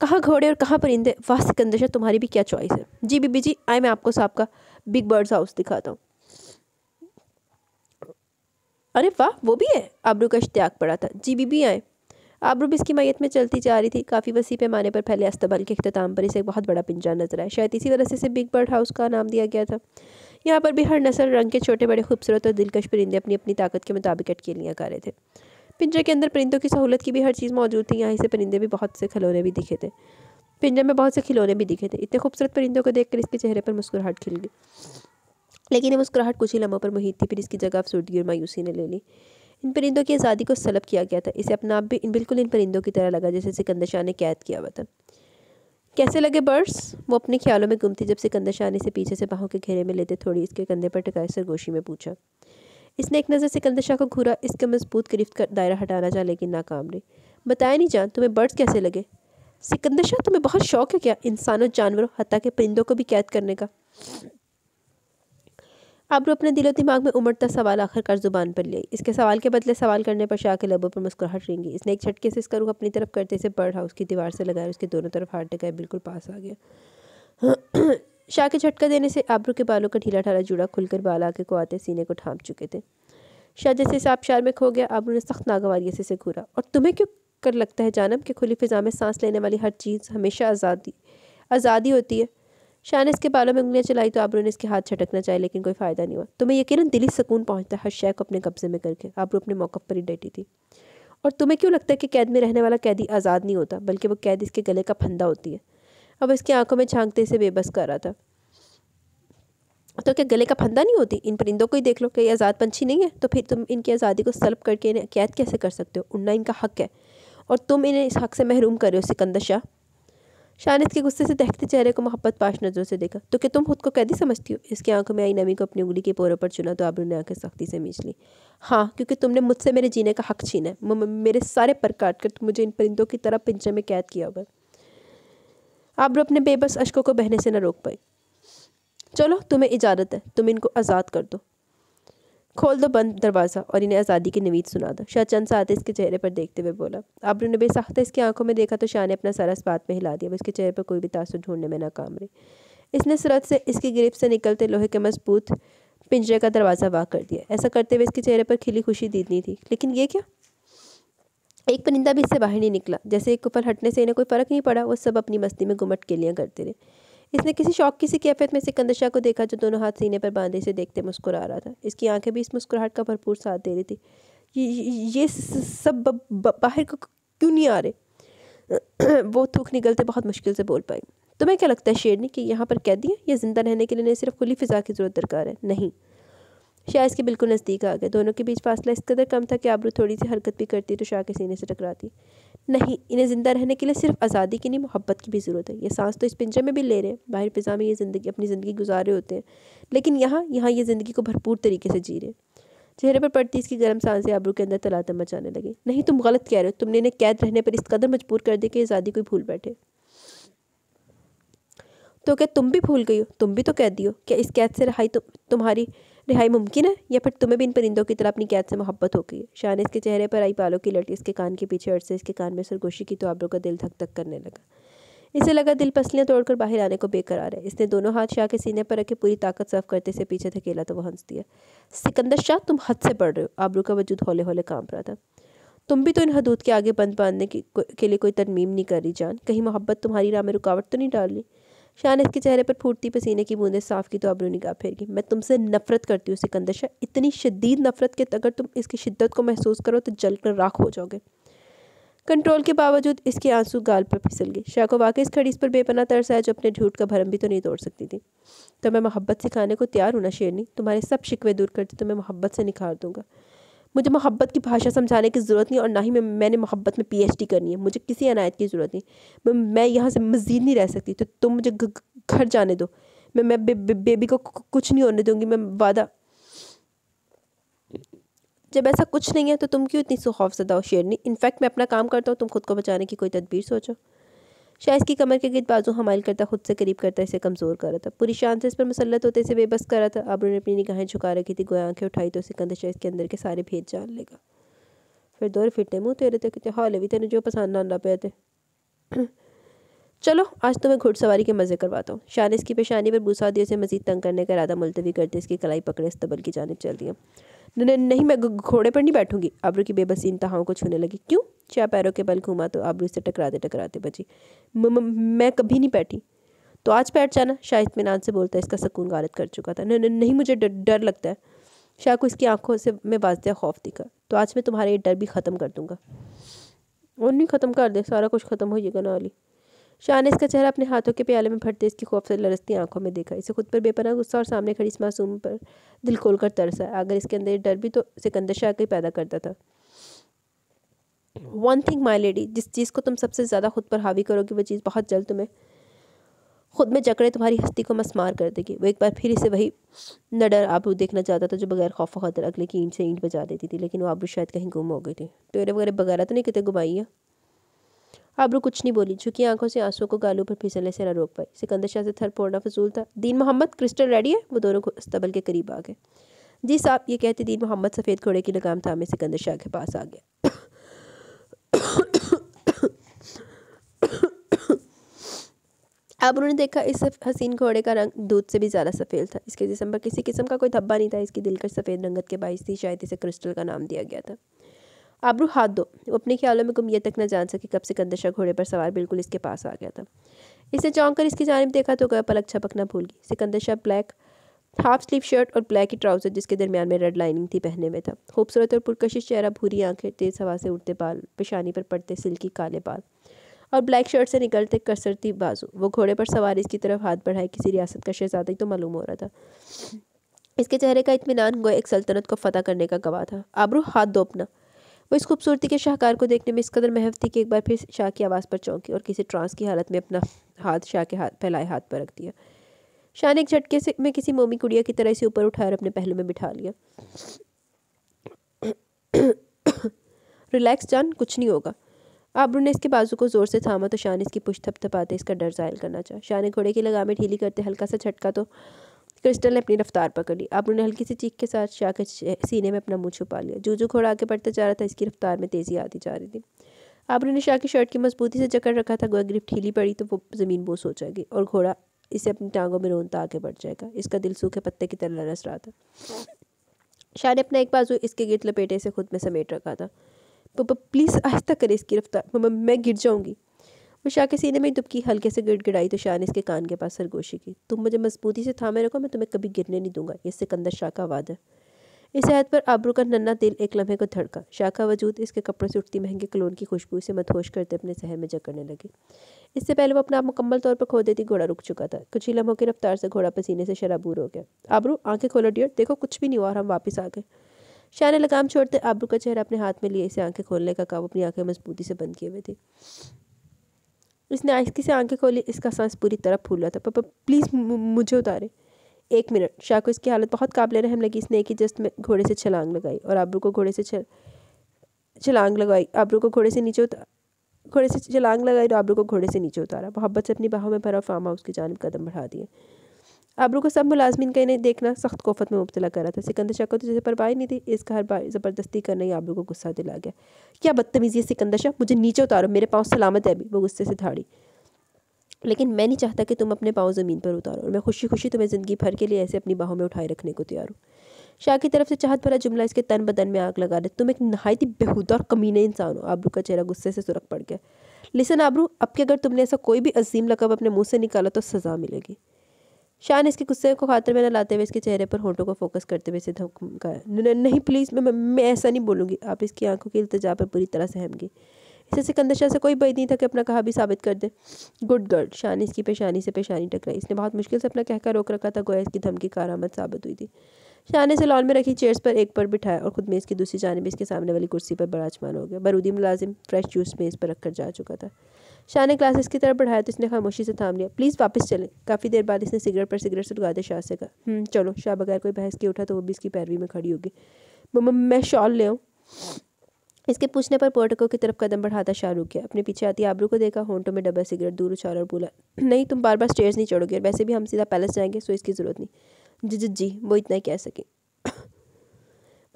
कहाँ घोड़े और कहाँ परिंदे वाह सिकंदर शाह तुम्हारी भी क्या चॉइस है जी बीबी जी आए मैं आपको साहब का बिग बर्ड्स हाउस दिखाता हूँ अरे वाह वो भी है आबरू का इश्तियाक पड़ा था जी बीबी आए आबरूब इसकी मैयत में चलती जा रही थी काफ़ी वसी पैमाने पर फैले अस्तबल के अख्ताम पर इसे एक बहुत बड़ा पिंजरा नजर आया शायद इसी वजह से इसे बिग बर्ड हाउस का नाम दिया गया था यहाँ पर भी हर नसल रंग के छोटे बड़े खूबसूरत और दिलकश परिंदे अपनी अपनी ताकत के मुताबिक अटकेलियाँ कर रहे थे पिंजरे के अंदर परिंदों की सहूलत की भी हर चीज़ मौजूद थी यहाँ से परिंदे भी बहुत से खिलौने भी दिखे थे पिंजरे में बहुत से खिलौने भी दिखे थे इतने खूबसूरत परिंदों को देखकर इसके चेहरे पर मुस्कुराहट खिल गई लेकिन ये मुस्कुराहट कुछ ही लम्हों पर मुहित थी फिर इसकी जगह अफसूदगी और मायूसी ने ले ली इन परिंदों की आज़ादी को सलब किया गया था इसे अपना आप भी इन बिल्कुल इन परिंदों की तरह लगा जैसे सिकंदर शाह ने कैद किया हुआ था कैसे लगे बर्ड्स वो अपने ख्यालों में गुम थी जब सिकंदर शाह ने इसे पीछे से बाहों के घेरे में लेते थोड़ी इसके कंधे पर टकाए सरगोशी में पूछा इसने एक नज़र सिकंदर शाह को घूरा इसका मजबूत गिरफ्त का दायरा हटाना चाह लेकिन नाकाम रही बताया नहीं जान तुम्हें बर्ड्स कैसे लगे सिकंदर शाह तुम्हें बहुत शौक है क्या इंसानों जानवरों हती के परिंदों को भी कैद करने का आबरू अपने दिलो दिमाग में उमड़ता सवाल आखिरकार जुबान पर ले इसके सवाल के बदले सवाल करने पर शाह के लबों पर मुस्कुराहट रेंगी इसने एक झटके से इसका रुख अपनी तरफ करते से बर्ड हाउस की दीवार से लगाया उसके दोनों तरफ हार टकाए बिल्कुल पास आ गया [clears throat] शाह के झटका देने से आबरू के बालों का ढीला ठाला जुड़ा खुलकर बाल आके को आते सीने को ठाप चुके थे शाह जैसे इस आबशार में खो गया आबरू ने सख्त नागवारी से, इसे घूरा और तुम्हें क्यों कर लगता है जानब कि खुली फिजा में सांस लेने वाली हर चीज़ हमेशा आज़ादी आज़ादी होती है शाह ने इसके बालों में उंगलियाँ चलाई तो आबरू ने इसके हाथ छटकना चाहे लेकिन कोई फ़ायदा नहीं हुआ तुम्हें यकीन दिली सुकून पहुँचता हर शेख को अपने कब्जे में करके आबरू अपने मौक़ पर ही डटी थी और तुम्हें क्यों लगता है कि कैद में रहने वाला कैदी आज़ाद नहीं होता बल्कि वो कैद इसके गले का फंदा होती है अब इसकी आंखों में छांकते इसे बेबस कर रहा था तो क्या गले का फंदा नहीं होती इन परिंदों को ही देख लो कि ये आज़ाद पंछी नहीं है तो फिर तुम इनकी आज़ादी को सलब करके इन्हें कैद कैसे कर सकते हो उड़ना इनका हक है और तुम इन्हें इस हक से महरूम कर रहे हो सिकंदर शाह शानिद के गुस्से से दहकते चेहरे को मोहब्बत पाश नज़रों से देखा तो क्या तुम खुद को कैदी समझती हो इसकी आंखों में आई नमी को अपनी उंगली के पोरों पर चुना तो आबरू ने आंखें सख्ती से मींच ली हाँ क्योंकि तुमने मुझसे मेरे जीने का हक छीना है मेरे सारे पर काट कर मुझे इन परिंदों की तरह पिंजरे में कैद किया होगा आबरू अपने बेबस अशकों को बहने से न रोक पाई चलो तुम्हें इजाज़त है तुम इनको आज़ाद कर दो खोल दो बंद दरवाज़ा और इन्हें आज़ादी की नवीद सुना दो शाह चंद साते इसके चेहरे पर देखते हुए बोला आबरू ने बेसाख्ता इसकी आंखों में देखा तो शाह ने अपना सारा बात में हिला दिया उसके चेहरे पर कोई भी तासर ढूंढने में नाकाम रही इसने सरत से इसकी गिरफ्त से निकलते लोहे के मजबूत पिंजरे का दरवाज़ा वाह कर दिया ऐसा करते हुए इसके चेहरे पर खिली खुशी दीदनी थी लेकिन ये क्या एक परिंदा भी इससे बाहर नहीं निकला जैसे एक ऊपर हटने से इन्हें कोई फ़र्क नहीं पड़ा वो सब अपनी मस्ती में घुमट के लिए करते रहे इसने किसी शौक किसी कैफियत में सिकंदर शाह को देखा जो दोनों हाथ सीने पर बांधे से देखते मुस्कुरा रहा था इसकी आंखें भी इस मुस्कुराहट का भरपूर साथ दे रही थी ये सब बाहर को क्यों नहीं आ रहे [clears throat] वो थूक निकलते बहुत मुश्किल से बोल पाई तुम्हें क्या लगता है शेरनी कि यहाँ पर कैदी है या जिंदा रहने के लिए सिर्फ खुली फिजा की ज़रूरत दरकार है नहीं शाह इसके बिल्कुल नज़दीक आ गए दोनों के बीच फासला इस कदर कम था कि आबरू थोड़ी सी हरकत भी करती तो शाह के सीने से टकराती नहीं इन्हें ज़िंदा रहने के लिए सिर्फ आज़ादी की नहीं मोहब्बत की भी ज़रूरत है ये सांस तो इस पिंजरे में भी ले रहे हैं बाहर फिज़ा में ये ज़िंदगी अपनी ज़िंदगी गुजारे होते हैं लेकिन यहाँ यहाँ ये ज़िंदगी को भरपूर तरीके से जी रहे चेहरे पर पड़ती इसकी गर्म सांसें आबरू के अंदर तलातम मचाने लगी नहीं तुम गलत कह रहे हो तुमने इन्हें कैद रहने पर इस कदर मजबूर कर दिया कि आज़ादी को भूल बैठे तो क्या तुम भी भूल गई हो तुम भी तो कैदी हो क्या इस कैद से रहाई तुम तुम्हारी रिहाई मुमकिन है या फिर तुम्हें भी इन परिंदों की तरह अपनी कैद से मोहब्बत हो गई शान इसके चेहरे पर आई पालों की लट इसके कान के पीछे अर्से इसके कान में सरगोशी की तो आबरों का दिल धक धक करने लगा इसे लगा दिल पसलियाँ तोड़कर बाहर आने को बेकरार है इसने दोनों हाथ शाह के सीने पर रखे पूरी ताकत साफ करते से पीछे धकेला तो वह हंस दिया सिकंदर शाह तुम हद से पढ़ रहे हो आबरू का वजूद हौले हौले कांप रहा था तुम भी तो इन हदूद के आगे बंद बांधने के लिए कोई तरमीम नहीं कर रही जान कहीं मोहब्बत तुम्हारी राह में रुकावट तो नहीं डाल रही शान इसके चेहरे पर फूटती पसीने की बूंदें साफ की तो अबरू निगाह फेर गई मैं तुमसे नफरत करती हूँ सिकंदर शाह इतनी शदीद नफरत के अगर तुम इसकी शिद्दत को महसूस करो तो जलकर राख हो जाओगे कंट्रोल के बावजूद इसके आंसू गाल पर फिसल गए शाह को वाकई इस इस पर बेपना तरस आया जो अपने झूठ का भरम भी तो नहीं तोड़ सकती थी तो मैं मोहब्बत सिखाने को तैयार हूँ ना शेरनी तुम्हारे सब शिकवे दूर करती तो मैं मोहब्बत से निखार दूंगा मुझे मोहब्बत की भाषा समझाने की ज़रूरत नहीं और ना ही मैं मैंने मोहब्बत में पीएचडी करनी है मुझे किसी अनायत की ज़रूरत नहीं मैं यहाँ से मज़ीद नहीं रह सकती तो तुम मुझे घर जाने दो मैं मैं बे, बे, बेबी को कुछ नहीं होने दूँगी मैं वादा जब ऐसा कुछ नहीं है तो तुम क्यों इतनी सुखौफ सदा हो शेरनी इनफैक्ट मैं अपना काम करता हूँ तुम खुद को बचाने की कोई तदबीर सोचो शाह इसकी कमर के गिरद बाजू हमाइल करता खुद से करीब करता इसे कमज़ोर कर रहा था पूरी शान से इस पर मुसलत होते इसे बेबस कर रहा था अब उन्होंने अपनी निगाहें झुका रखी थी गोया आंखें उठाई तो उसे कंधे शायद इसके अंदर के सारे भेद जान लेगा फिर दो फिटे मुँह तेरे तो कहते हाल भी तेने जो पसंद आना पे थे चलो आज तो मैं घुड़सवारी के मज़े करवाता हूँ शान इसकी परेशानी पर बूसा दी उसे मजीद तंग करने का इरादा मुलतवी करते इसकी कलाई पकड़े इस तबल की जानब चल दिया नहीं मैं घोड़े पर नहीं बैठूंगी आबरू की बेबसी इन तहाओं को छूने लगी क्यों चार पैरों के बल घूमा तो आबरू से टकराते टकराते बची मैं कभी नहीं बैठी तो आज बैठ जाना शाह इतमान से बोलता है इसका सकून गारत कर चुका था नहीं मुझे डर लगता है शाह को इसकी आंखों से मैं वाजह खौफ दिखा तो आज मैं तुम्हारा ये डर भी ख़त्म कर दूंगा और नहीं ख़त्म कर दे सारा कुछ ख़त्म हो जाएगा ना अली शाह ने इसका चेहरा अपने हाथों के प्याले में भरते इसकी खौफ से लरसती आंखों में देखा इसे खुद पर बेपना गुस्सा और सामने खड़ी इस मासूम पर दिल खोल कर तरस आया अगर इसके अंदर डर भी तो सिकंदर शाह ही पैदा करता था वन थिंग माई लेडी जिस चीज़ को तुम सबसे ज़्यादा खुद पर हावी करोगे वह चीज़ बहुत जल्द तुम्हें खुद में जकड़े तुम्हारी हस्ती को मसमार कर देगी वो एक बार फिर इसे वही नडर आबरू देखना चाहता था जो बगैर खौफ खतर अगले की ईंट से ईंट बजा देती थी लेकिन वो आबरू शायद कहीं गुम हो गई थी टेरे वगैरह बगैरह तो नहीं कितने गुमाई है आबरू कुछ नहीं बोली झुकी आंखों से आंसू को गालों पर फिसलने से न रोक पाई सिकंदर शाह से थर फोड़ना फजूल था दीन मोहम्मद क्रिस्टल रेडी है वो दोनों अस्तबल के करीब आ गए जी साहब ये कहते दीन मोहम्मद सफ़ेद घोड़े की लगाम थामे सिकंदर शाह के पास आ गया आबरू ने देखा इस हसीन घोड़े का रंग दूध से भी ज़्यादा सफ़ेद था इसके जिसम पर किसी किस्म का कोई धब्बा नहीं था इसकी दिलकश सफ़ेद रंगत के बाईस थी शायद इसे क्रिस्टल का नाम दिया गया था आबरू हाथ दो वो अपने ख्यालों में गुम ये तक न जान सके कब से कंदशा घोड़े पर सवार बिल्कुल इसके पास आ गया था इसे चौंक कर इसकी जानब देखा तो गया पलक छपकना भूल गई सिकंदशा ब्लैक हाफ स्लीव शर्ट और ब्लैक ही ट्राउजर जिसके दरमियान में रेड लाइनिंग थी पहने में था खूबसूरत और पुरकशिश चेहरा भूरी आंखें तेज़ हवा से उड़ते बाल पेशानी पर पड़ते सिल्की काले बाल और ब्लैक शर्ट से निकलते कसरती बाजू वो घोड़े पर सवार इसकी तरफ हाथ बढ़ाए किसी रियासत का शहजादा ही तो मालूम हो रहा था इसके चेहरे का इतमान गोए एक सल्तनत को फतह करने का गवाह था आबरू हाथ दो अपना वो इस खूबसूरती के शाहकार को देखने में इस कदर महव थी कि एक बार फिर शाह की आवाज़ पर चौंकी और किसी ट्रांस की हालत में अपना हाथ शाह के हाथ फैलाए हाथ पर रख दिया शाह ने एक झटके से में किसी मोमी कुड़िया की तरह इसे ऊपर उठाकर अपने पहलू में बिठा लिया रिलैक्स जान कुछ नहीं होगा आबरू ने इसके बाजू को जोर से थामा तो शाह ने इसकी थप थपाते इसका डर जायल करना चाहा शाह ने घोड़े की लगामें ढीली करते हल्का सा झटका तो क्रिस्टल ने अपनी रफ्तार पकड़ अब उन्होंने हल्की सी चीख के साथ शाह के सीने में अपना मुंह छुपा लिया जूजू घोड़ा आगे बढ़ता जा रहा था इसकी रफ्तार में तेज़ी आती जा रही थी आबरू ने शाह की शर्ट की मजबूती से जकड़ रखा था गोया ग्रिप ढीली पड़ी तो वो ज़मीन बोस हो जाएगी और घोड़ा इसे अपनी टांगों में रोनता आगे बढ़ जाएगा इसका दिल सूखे पत्ते की तरह लरस रहा था शाह ने अपना एक बाजू इसके गिर लपेटे से खुद में समेट रखा था पापा प्लीज़ आहिस्ता करे इसकी रफ्तार मैं गिर जाऊँगी वो शाह के सीने में ही दुबकी हल्के से गिड़गिड़ाई तो शाह ने इसके कान के पास सरगोशी की तुम मुझे मजबूती से थामे रखो मैं तुम्हें कभी गिरने नहीं दूंगा ये सिकंदर शाह का वादा इस हद पर आबरू का नन्ना दिल एक लम्हे को धड़का शाखा वजूद इसके कपड़े से उठती महंगे कलोन की खुशबू से मतहोश करते अपने शहर में जकड़ने लगी इससे पहले वो अपना आप मुकम्मल तौर पर खो देती घोड़ा रुक चुका था कुछ ही लम्हों की रफ्तार से घोड़ा पसीने से शराबूर हो गया आबरू आंखें खोलो डियर देखो कुछ भी नहीं हुआ और हम वापस आ गए शाह ने लगाम छोड़ते आबरू का चेहरा अपने हाथ में लिए इसे आंखें खोलने का काम अपनी आंखें मजबूती से बंद किए हुए थे इसने आहिस्की से आंखें खोली इसका सांस पूरी तरह फूल रहा था पापा प्लीज़ मुझे उतारे एक मिनट शाह को इसकी हालत बहुत काबिल रहम लगी इसने एक ही जस्ट में घोड़े से छलांग लगाई और आबरू को घोड़े से छलांग लगाई आबरू को घोड़े से नीचे उतार घोड़े से छलांग लगाई और आबरू को घोड़े से नीचे उतारा मोहब्बत से अपनी बाहों में भरा फार्म हाउस की जानब कदम बढ़ा दिए आबरू को सब मुलाजमिन का इन्हें देखना सख्त कोफत में मुबतला कर रहा था सिकंदर शाह को तो जैसे परवाही नहीं थी इसका हर बार ज़बरदस्ती करना ही आबरू को गुस्सा दिला गया क्या बदतमीज़ी है सिकंदर शाह मुझे नीचे उतारो मेरे पाँव सलामत है अभी वो गुस्से से धाड़ी लेकिन मैं नहीं चाहता कि तुम अपने पाँव ज़मीन पर उतारो और मैं खुशी खुशी तुम्हें ज़िंदगी भर के लिए ऐसे अपनी बाहों में उठाए रखने को तैयार हूँ शाह की तरफ से चाहत भरा जुमला इसके तन बदन में आग लगा दे तुम एक नहायत ही बेहूदा और कमीने इंसान हो आबरू का चेहरा गुस्से से सुरख पड़ गया लिसन आबरू अब के अगर तुमने ऐसा कोई भी अजीम लकब अपने मुंह से निकाला तो सज़ा मिलेगी शान इसके गुस्से को खातर में न लाते हुए इसके चेहरे पर होठों को फोकस करते हुए इसे धमका नहीं प्लीज़ मैं मैं ऐसा नहीं बोलूँगी आप इसकी आंखों की इल्तजा पर बुरी तरह सहम इसे सिकंदर शाह से कोई बैद नहीं था कि अपना कहा भी साबित कर दे गुड गर्ल शान इसकी पेशानी से पेशानी टकराई इसने बहुत मुश्किल से अपना कहकर रोक रखा था गोया इसकी धमकी कारामद साबित हुई थी शाह ने लॉन में रखी चेयर्स पर एक पर बिठाया और खुद में इसकी दूसरी जानब इसके सामने वाली कुर्सी पर बड़ा आचमान हो गया बरूदी मुलाजिम फ्रेश जूस में इस पर रखकर जा चुका था शाह ने क्लासेस की तरफ बढ़ाया तो इसने खामोशी से थाम लिया प्लीज़ वापस चलें काफ़ी देर बाद इसने सिगरेट पर सिगरेट से दिया शाह से कहा हम्म, चलो शाह बगैर कोई बहस के उठा तो वो भी इसकी पैरवी में खड़ी होगी मम्मा मैं शॉल ले आऊँ इसके पूछने पर पोर्टको की तरफ कदम बढ़ाता शाहरुख गया अपने पीछे आती आबरू को देखा होंटों में डबल सिगरेट दूर उछाल और बोला नहीं तुम बार बार स्टेयर्स नहीं चढ़ोगे वैसे भी हम सीधा पैलेस जाएंगे सो इसकी ज़रूरत नहीं जी जी जी वो इतना ही कह सके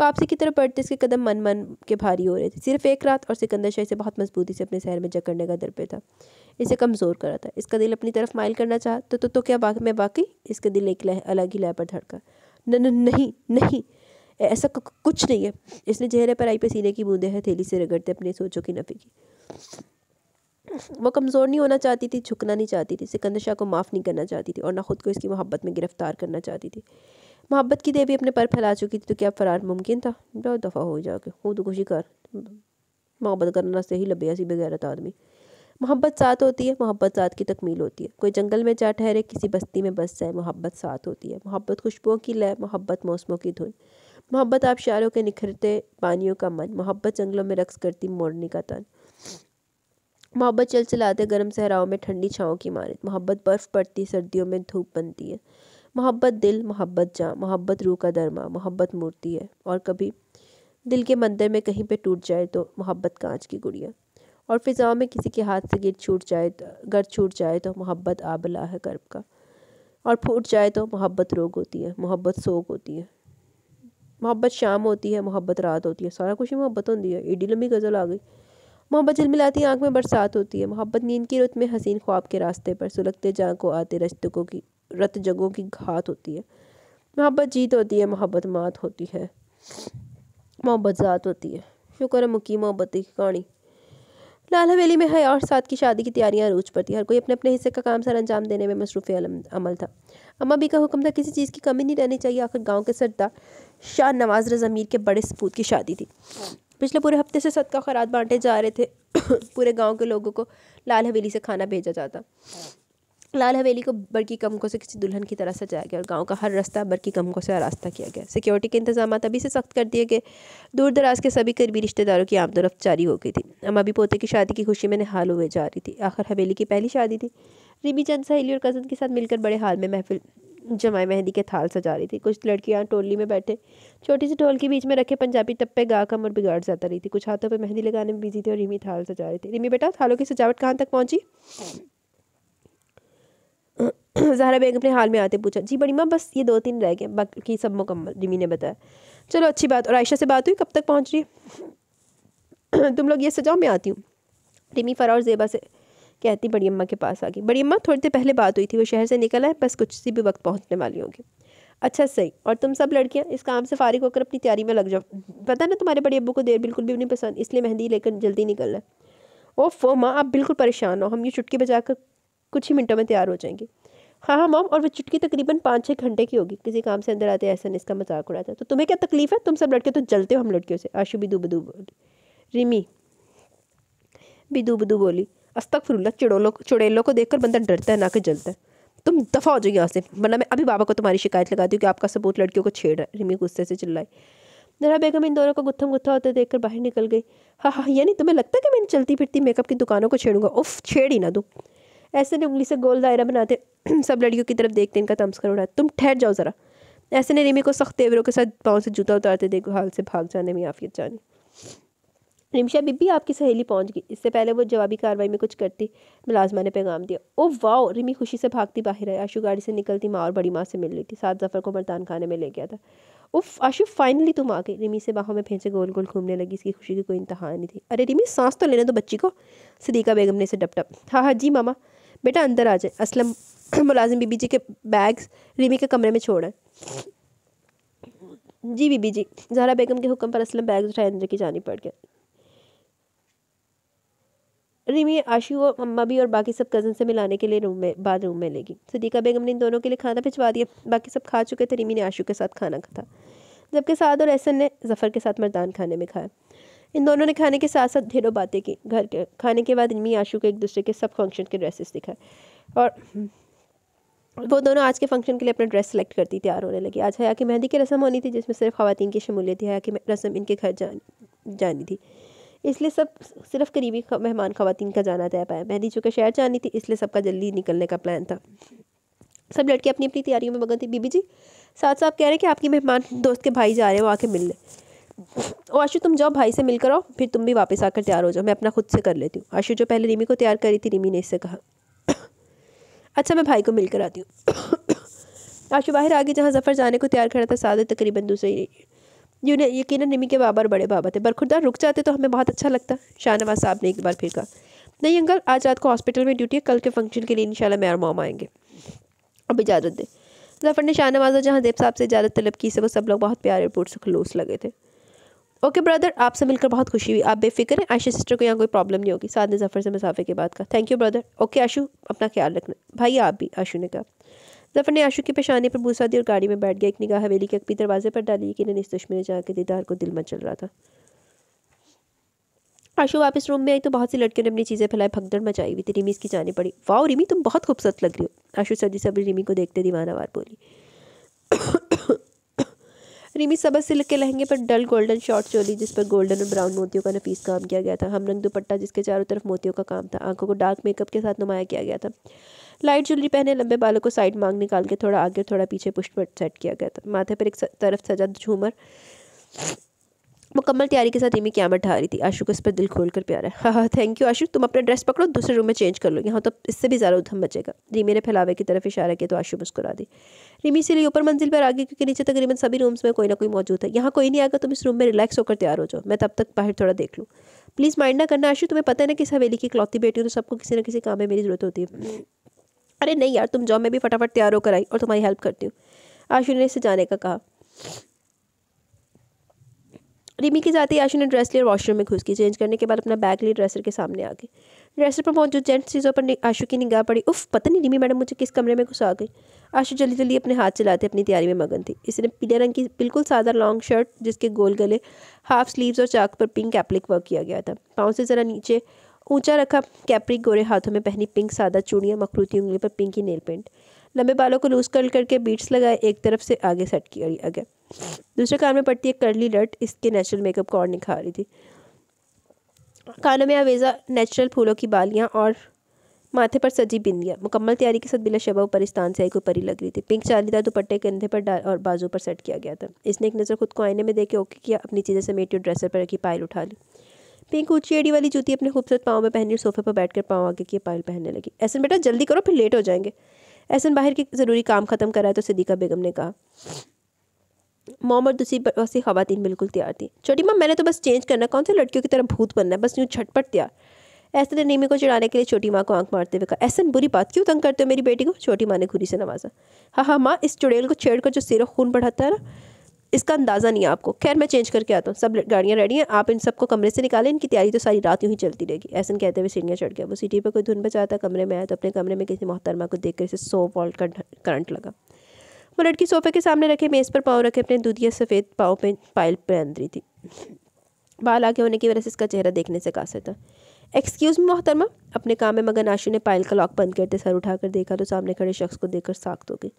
वापसी की तरफ बढ़ते इसके कदम मन मन के भारी हो रहे थे सिर्फ एक रात और सिकंदर शाह इसे बहुत मजबूती से अपने शहर में जकड़ने का दर पे था इसे कमज़ोर कर रहा था इसका दिल अपनी तरफ माइल करना चाह तो, तो, तो क्या बाकी मैं बाकी इसका दिल एक अलग ही लय पर धड़का न नहीं नहीं ऐसा कुछ नहीं है इसने चेहरे पर आई पे सीने की बूंदें हथेली से रगड़ते अपनी सोचों की नफी की वो कमज़ोर नहीं होना चाहती थी झुकना नहीं चाहती थी सिकंदर शाह को माफ़ नहीं करना चाहती थी और ना खुद को इसकी मोहब्बत में गिरफ्तार करना चाहती थी मोहब्बत की देवी अपने पर फैला चुकी थी तो क्या फरार मुमकिन था दो दफ़ा हो जाके खुदकुशी कर मोहब्बत करना से ही लबिया सी बगैरत आदमी मोहब्बत साथ होती है मोहब्बत साथ की तकमील होती है कोई जंगल में जा ठहरे किसी बस्ती में बस जाए मोहब्बत साथ होती है मोहब्बत खुशबुओं की लय मोहब्बत मौसमों की धुन मोहब्बत आबशारों के निखरते पानियों का मन मोहब्बत जंगलों में रक्स करती मोरनी का तन मोहब्बत चल चलाते गर्म सहराओं में ठंडी छाँव की मारत मोहब्बत बर्फ़ पड़ती सर्दियों में धूप बनती है मोहब्बत दिल मोहब्बत जहाँ मोहब्बत रूह का दरमा मोहब्बत मूर्ति है और कभी दिल के मंदिर में कहीं पे टूट जाए तो मोहब्बत कांच की गुड़िया और फिजाओं में किसी के हाथ से गिर छूट जाए तो, गर छूट जाए तो मोहब्बत आबला है गर्भ का और फूट जाए तो मोहब्बत रोग होती है मोहब्बत सोग होती है मोहब्बत शाम होती है मोहब्बत रात होती है सारा कुछ ही मोहब्बत होती है एडी लंबी गज़ल आ गई मोहब्बत मिलाती आँख में बरसात होती है मोहब्बत नींद की रुत में हसीन ख्वाब के रास्ते पर सुलगते जाँ को आते रस्तकों की रत जगों की घात होती है मोहब्बत जीत होती है मोहब्बत मात होती है मोहब्बत ज़ात होती है शुक्र है मुकी मोहब्बती की कहानी लाल हवेली में हया और साथ की शादी की तैयारियां रूज पर थी हर कोई अपने अपने हिस्से का काम सर अंजाम देने में मसरूफ़ अमल था अम्मा भी का हुक्म था किसी चीज़ की कमी नहीं रहनी चाहिए आखिर गांव के सरदार शाह नवाज रजमीर के बड़े सपूत की शादी थी पिछले पूरे हफ्ते से सदका खरात बांटे जा रहे थे [coughs] पूरे गाँव के लोगों को लाल हवेली से खाना भेजा जाता लाल हवेली को बड़की कमकों से किसी दुल्हन की तरह सजाया गया और गांव का हर रास्ता बड़की कमकों से आरास्ता किया गया सिक्योरिटी के इंतजाम अभी से सख्त कर दिए गए दूर दराज के सभी करीबी रिश्तेदारों की आमदोरफ्त जारी हो गई थी अम्मा भी पोते की शादी की खुशी में निहाल हुए जा रही थी आखिर हवेली की पहली शादी थी रिमी चंद सहेली और कज़न के साथ मिलकर बड़े हाल में महफिल जमाए मेहंदी के थाल सजा रही थी कुछ लड़कियां टोली में बैठे छोटी सी ढोल के बीच में रखे पंजाबी टप्पे गा कम और बिगाड़ जाता रही थी कुछ हाथों पर मेहंदी लगाने में बिजी थी और रिमी थाल सजा रही थी रिमी बेटा थालों की सजावट कहाँ तक पहुँची [clears throat] जहरा बेग अपने हाल में आते पूछा जी बड़ी माँ बस ये दो तीन रह गए बाकी सब मुकम्मल रिमी ने बताया चलो अच्छी बात और आयशा से बात हुई कब तक पहुँच रही है [clears throat] तुम लोग ये सजाओ मैं आती हूँ रिमी फरा और जेबा से कहती बड़ी अम्मा के पास आ गई बड़ी अम्मा थोड़ी देर पहले बात हुई थी वो शहर से निकल आए बस कुछ सी भी वक्त पहुँचने वाली होंगी अच्छा सही और तुम सब लड़कियाँ इस काम से फारिग होकर अपनी तैयारी में लग जाओ पता ना तुम्हारे बड़े अबू को देर बिल्कुल भी नहीं पसंद इसलिए मेहंदी लेकर जल्दी निकलना है ओफो माँ आप बिल्कुल परेशान हो हम ये चुटकी बजा कर कुछ ही मिनटों में तैयार हो जाएंगे हाँ हाँ मॉम और वो चुटकी तकरीबन पाँच छः घंटे की होगी किसी काम से अंदर आते ऐसा नहीं इसका मजाक उड़ाता तो तुम्हें क्या तकलीफ है तुम सब लड़के तो जलते हो हम लड़कियों से आशु बिदू बदू बोली रिमी बिदू बदू बोली अस्तक फ्रुल्ला चिड़ोलों चुड़ेलों को देखकर बंदा डरता है ना कि जलता है तुम दफ़ा हो जाओ यहाँ से वरना मैं अभी बाबा को तुम्हारी शिकायत लगाती हूँ कि आपका सबूत लड़कियों को छेड़ रहा है रिमी गुस्से से चिल्लाई जरा बेगम इन दोनों को गुत्थम गुत्था होते देख बाहर निकल गई हाँ हाँ यानी तुम्हें लगता है कि मैं इन चलती फिरती मेकअप की दुकानों को छेड़ूंगा उफ छेड़ ही ना दूँ ऐसे ने उंगली से गोल दायरा बनाते [clears throat] सब लड़कियों की तरफ देखते इनका तमस्कर उड़ाते तुम ठहर जाओ ज़रा ऐसे ने रिमी को सख्त तेवरों के साथ पाँव से जूता उतारते देखो हाल से भाग जाने में आफियत जानी रिमशा बीबी आपकी सहेली पहुंच गई इससे पहले वो जवाबी कार्रवाई में कुछ करती मुलाजमा ने पैगाम दिया ओ वाओ रिमी खुशी से भागती बाहर आई आशू गाड़ी से निकलती माँ और बड़ी माँ से मिल रही थी सात जफर को मरदान खाने में ले गया था उफ आशू फाइनली तुम आ गई रिमी से बाहों में फेंचे गोल गोल घूमने लगी इसकी खुशी की कोई इंतहा नहीं थी अरे रिमी सांस तो लेने दो बच्ची को सदीका बेगम ने इसे डपटप हाँ हाँ जी मामा बेटा अंदर आ जाए असलम मुलाजिम बीबी जी के बैग्स रिमी के कमरे में छोड़ जी बीबी जी जहरा बेगम के हुक्म पर असलम बैग उठाए अंदर की जानी पड़ गया रिमी आशू और अम्मा भी और बाकी सब कज़न से मिलाने के लिए रूम में बाद रूम में लेगी सदीका बेगम ने इन दोनों के लिए खाना भिजवा दिया बाकी सब खा चुके थे रिमी ने आशू के साथ खाना खा था जबकि साद और एहसन ने जफ़र के साथ मरदान खाने में खाया इन दोनों ने खाने के साथ साथ ढेरों बातें की घर के खाने के बाद इनमी आशू को एक दूसरे के सब फंक्शन के ड्रेसेस दिखाए और वो दोनों आज के फंक्शन के लिए अपना ड्रेस सेलेक्ट करती तैयार होने लगी आज हया की मेहंदी की रस्म होनी थी जिसमें सिर्फ खातन की शमूलियत थी हया की रस्म इनके घर जान जानी थी इसलिए सब सिर्फ करीबी मेहमान खातन का जाना तय पाया मेहंदी चूँकि शहर जानी थी इसलिए सबका जल्दी निकलने का प्लान था सब लड़के अपनी अपनी तैयारियों में मगन थी बीबी जी साथ साथ कह रहे हैं कि आपके मेहमान दोस्त के भाई जा रहे हैं वो आके मिल ओ आशु तुम जाओ भाई से मिलकर आओ फिर तुम भी वापस आकर तैयार हो जाओ मैं अपना खुद से कर लेती हूँ आशु जो पहले रिमी को तैयार करी थी रिमी ने इससे कहा अच्छा मैं भाई को मिलकर आती हूँ आशु बाहर आगे जहाँ जफ़र जाने को तैयार खड़ा था सादे तकरीबन दूसरे यूने यकीन रिमी के बाबर बड़े बाबा थे बरखुरदार रुक जाते तो हमें बहुत अच्छा लगता शाहनवाज साहब ने एक बार फिर कहा नहीं अंकल आज रात को हॉस्पिटल में ड्यूटी है कल के फंक्शन के लिए इंशाल्लाह मैं और मोम आएंगे अब इजाज़त दे जफ़र ने शाहनवाज और जहाँ देव साहब से इजाज़त तलब की से वो सब लोग बहुत प्यारे और पुरसखलूस लगे थे ओके ब्रदर आपसे मिलकर बहुत खुशी हुई आप बेफिक्र हैं आयशा सिस्टर को यहाँ कोई प्रॉब्लम नहीं होगी साथ ने जफ़र से मुसाफे के बाद कहा thank you brother okay Ashu अपना ख्याल रखना भाई आप भी आशू ने कहा जफर ने आशू की पेशानी पर बूसा दी और गाड़ी में बैठ गया एक निगाह हवेली के अकबी दरवाजे पर डाली कि इस दुश्मन जहाँ के दीदार को दिल मचल रहा था आशू वापस रूम में आई तो बहुत सी लड़कियों ने अपनी चीज़ें फैलाई भगदड़ मचाई हुई थी रिमी इसकी जानी पड़ी वाह रिमी तुम बहुत खूबसूरत लग रही हो आशू सदी सभी रिमी को देखते दीवानावार बोली क्रीमी सबज सिल्क के लहंगे पर डल गोल्डन शॉर्ट चोली जिस पर गोल्डन और ब्राउन मोतियों का नफीस काम किया गया था हम रंग दुपट्टा जिसके चारों तरफ मोतियों का काम था आंखों को डार्क मेकअप के साथ नुमाया किया गया था लाइट ज्वेलरी पहने लंबे बालों को साइड मांग निकाल के थोड़ा आगे थोड़ा पीछे पुष्प सेट किया गया था माथे पर एक तरफ सजा झूमर मुकम्मल तैयारी के साथ रिमी क्या बैठा रही थी आशु को इस पर दिल खोल कर प्यार है हाँ हाँ थैंक यू आशु तुम अपना ड्रेस पकड़ो दूसरे रूम में चेंज कर लो यहाँ तो इससे भी ज़्यादा उधम बचेगा रिमी ने फैलावे की तरफ इशारा किया तो आशु मुस्कुरा दी रिमी इसीलिए ऊपर मंजिल पर आ गई क्योंकि नीचे तकरीबन सभी रूम्स में कोई ना कोई मौजूद है यहाँ कोई नहीं आएगा तुम इस रूम में रिलैक्स होकर तैयार हो जाओ मैं तब तक बाहर थोड़ा देख लूँ प्लीज़ माइंड ना करना आशु तुम्हें पता है ना किस हवेली की क्लौती बेटी हो तो सबको किसी ना किसी काम में मेरी ज़रूरत होती है अरे नहीं यार तुम जाओ मैं भी फटाफट तैयार होकर आई और तुम्हारी हेल्प करती हूँ आशु ने इसे जाने का कहा रिमी के साथ ही आशु ने ड्रेस लिया वॉशरूम में घुस की चेंज करने के बाद अपना बैग लिए ड्रेसर के सामने आ गई ड्रेसर पर मौजूद जेंट्स चीज़ों पर आशु की निगाह पड़ी उफ पता नहीं रिमी मैडम मुझे किस कमरे में घुसा गई आशु जल्दी जल्दी अपने हाथ चलाते अपनी तैयारी में मगन थी इसने पीले रंग की बिल्कुल सादा लॉन्ग शर्ट जिसके गोल गले हाफ स्लीव्स और चाक पर पिंक एप्लिक वर्क किया गया था पाँव से ज़रा नीचे ऊंचा रखा कैप्रिक गोरे हाथों में पहनी पिंक सादा चूड़ियाँ मखरूती उंगली पर पिंक की नेल पेंट लंबे बालों को लूज़ कर्ल करके बीट्स लगाए एक तरफ से आगे सेट किया गया दूसरे कान में पड़ती है कर्ली लट इसके नेचुरल मेकअप को और निखार रही थी कानों में आवेजा नेचुरल फूलों की बालियाँ और माथे पर सजी बिंदियाँ मुकम्मल तैयारी के साथ बिला शबा ऊपर परिस्तान से आई को परी लग रही थी पिंक चालीदार दुपट्टे कंधे पर डाल और बाजू पर सेट किया गया था इसने एक नज़र खुद को आईने में देखे ओके किया अपनी चीज़ें समेटी और ड्रेसर पर रखी पायल उठा ली पिंक ऊंची एड़ी वाली जूती अपने खूबसूरत पाँव में पहनी सोफे पर बैठकर पाँव आगे किए पायल पहनने लगी ऐसे बेटा जल्दी करो फिर लेट हो जाएंगे ऐसा बाहर के ज़रूरी काम ख़त्म कराए तो सदीका बेगम ने कहा मोम और दूसरी वैसी खातन बिल्कुल तैयार थी छोटी माँ मैंने तो बस चेंज करना कौन से लड़कियों की तरह भूत बनना है बस यूँ छटपट तैयार ऐसे ने तो नीमी को चढ़ाने के लिए छोटी माँ को आंख मारते हुए कहा ऐसा बुरी बात क्यों तंग करते हो मेरी बेटी को छोटी माँ ने घुरी से नवाजा हाँ हाँ माँ इस चुड़ैल को छेड़ कर जो सिर खून बढ़ाता है ना इसका अंदाज़ा नहीं है आपको खैर मैं चेंज करके आता हूँ सब गाड़ियाँ रेडी हैं आप इन सबको कमरे से निकालें इनकी तैयारी तो सारी रात यूँ ही चलती रहेगी ऐसा कहते हुए सीढ़ियाँ चढ़ गया वो सीटी पर कोई धुन बचाता कमरे में आया तो अपने कमरे में किसी मोहतरमा को देखकर इसे सो वॉल्ट का करंट लगा वो लड़की सोफे के सामने रखे मेज़ पर पाँव रखे अपने दूधिया सफ़ेद पाँव पे पायल पहन रही थी बाल आगे होने की वजह से इसका चेहरा देखने से कासा था एक्सक्यूज़ मी मोहतरमा अपने काम में मगन आशू ने पायल का लॉक बंद करते सर उठाकर देखा तो सामने खड़े शख्स को देखकर साख्त हो गई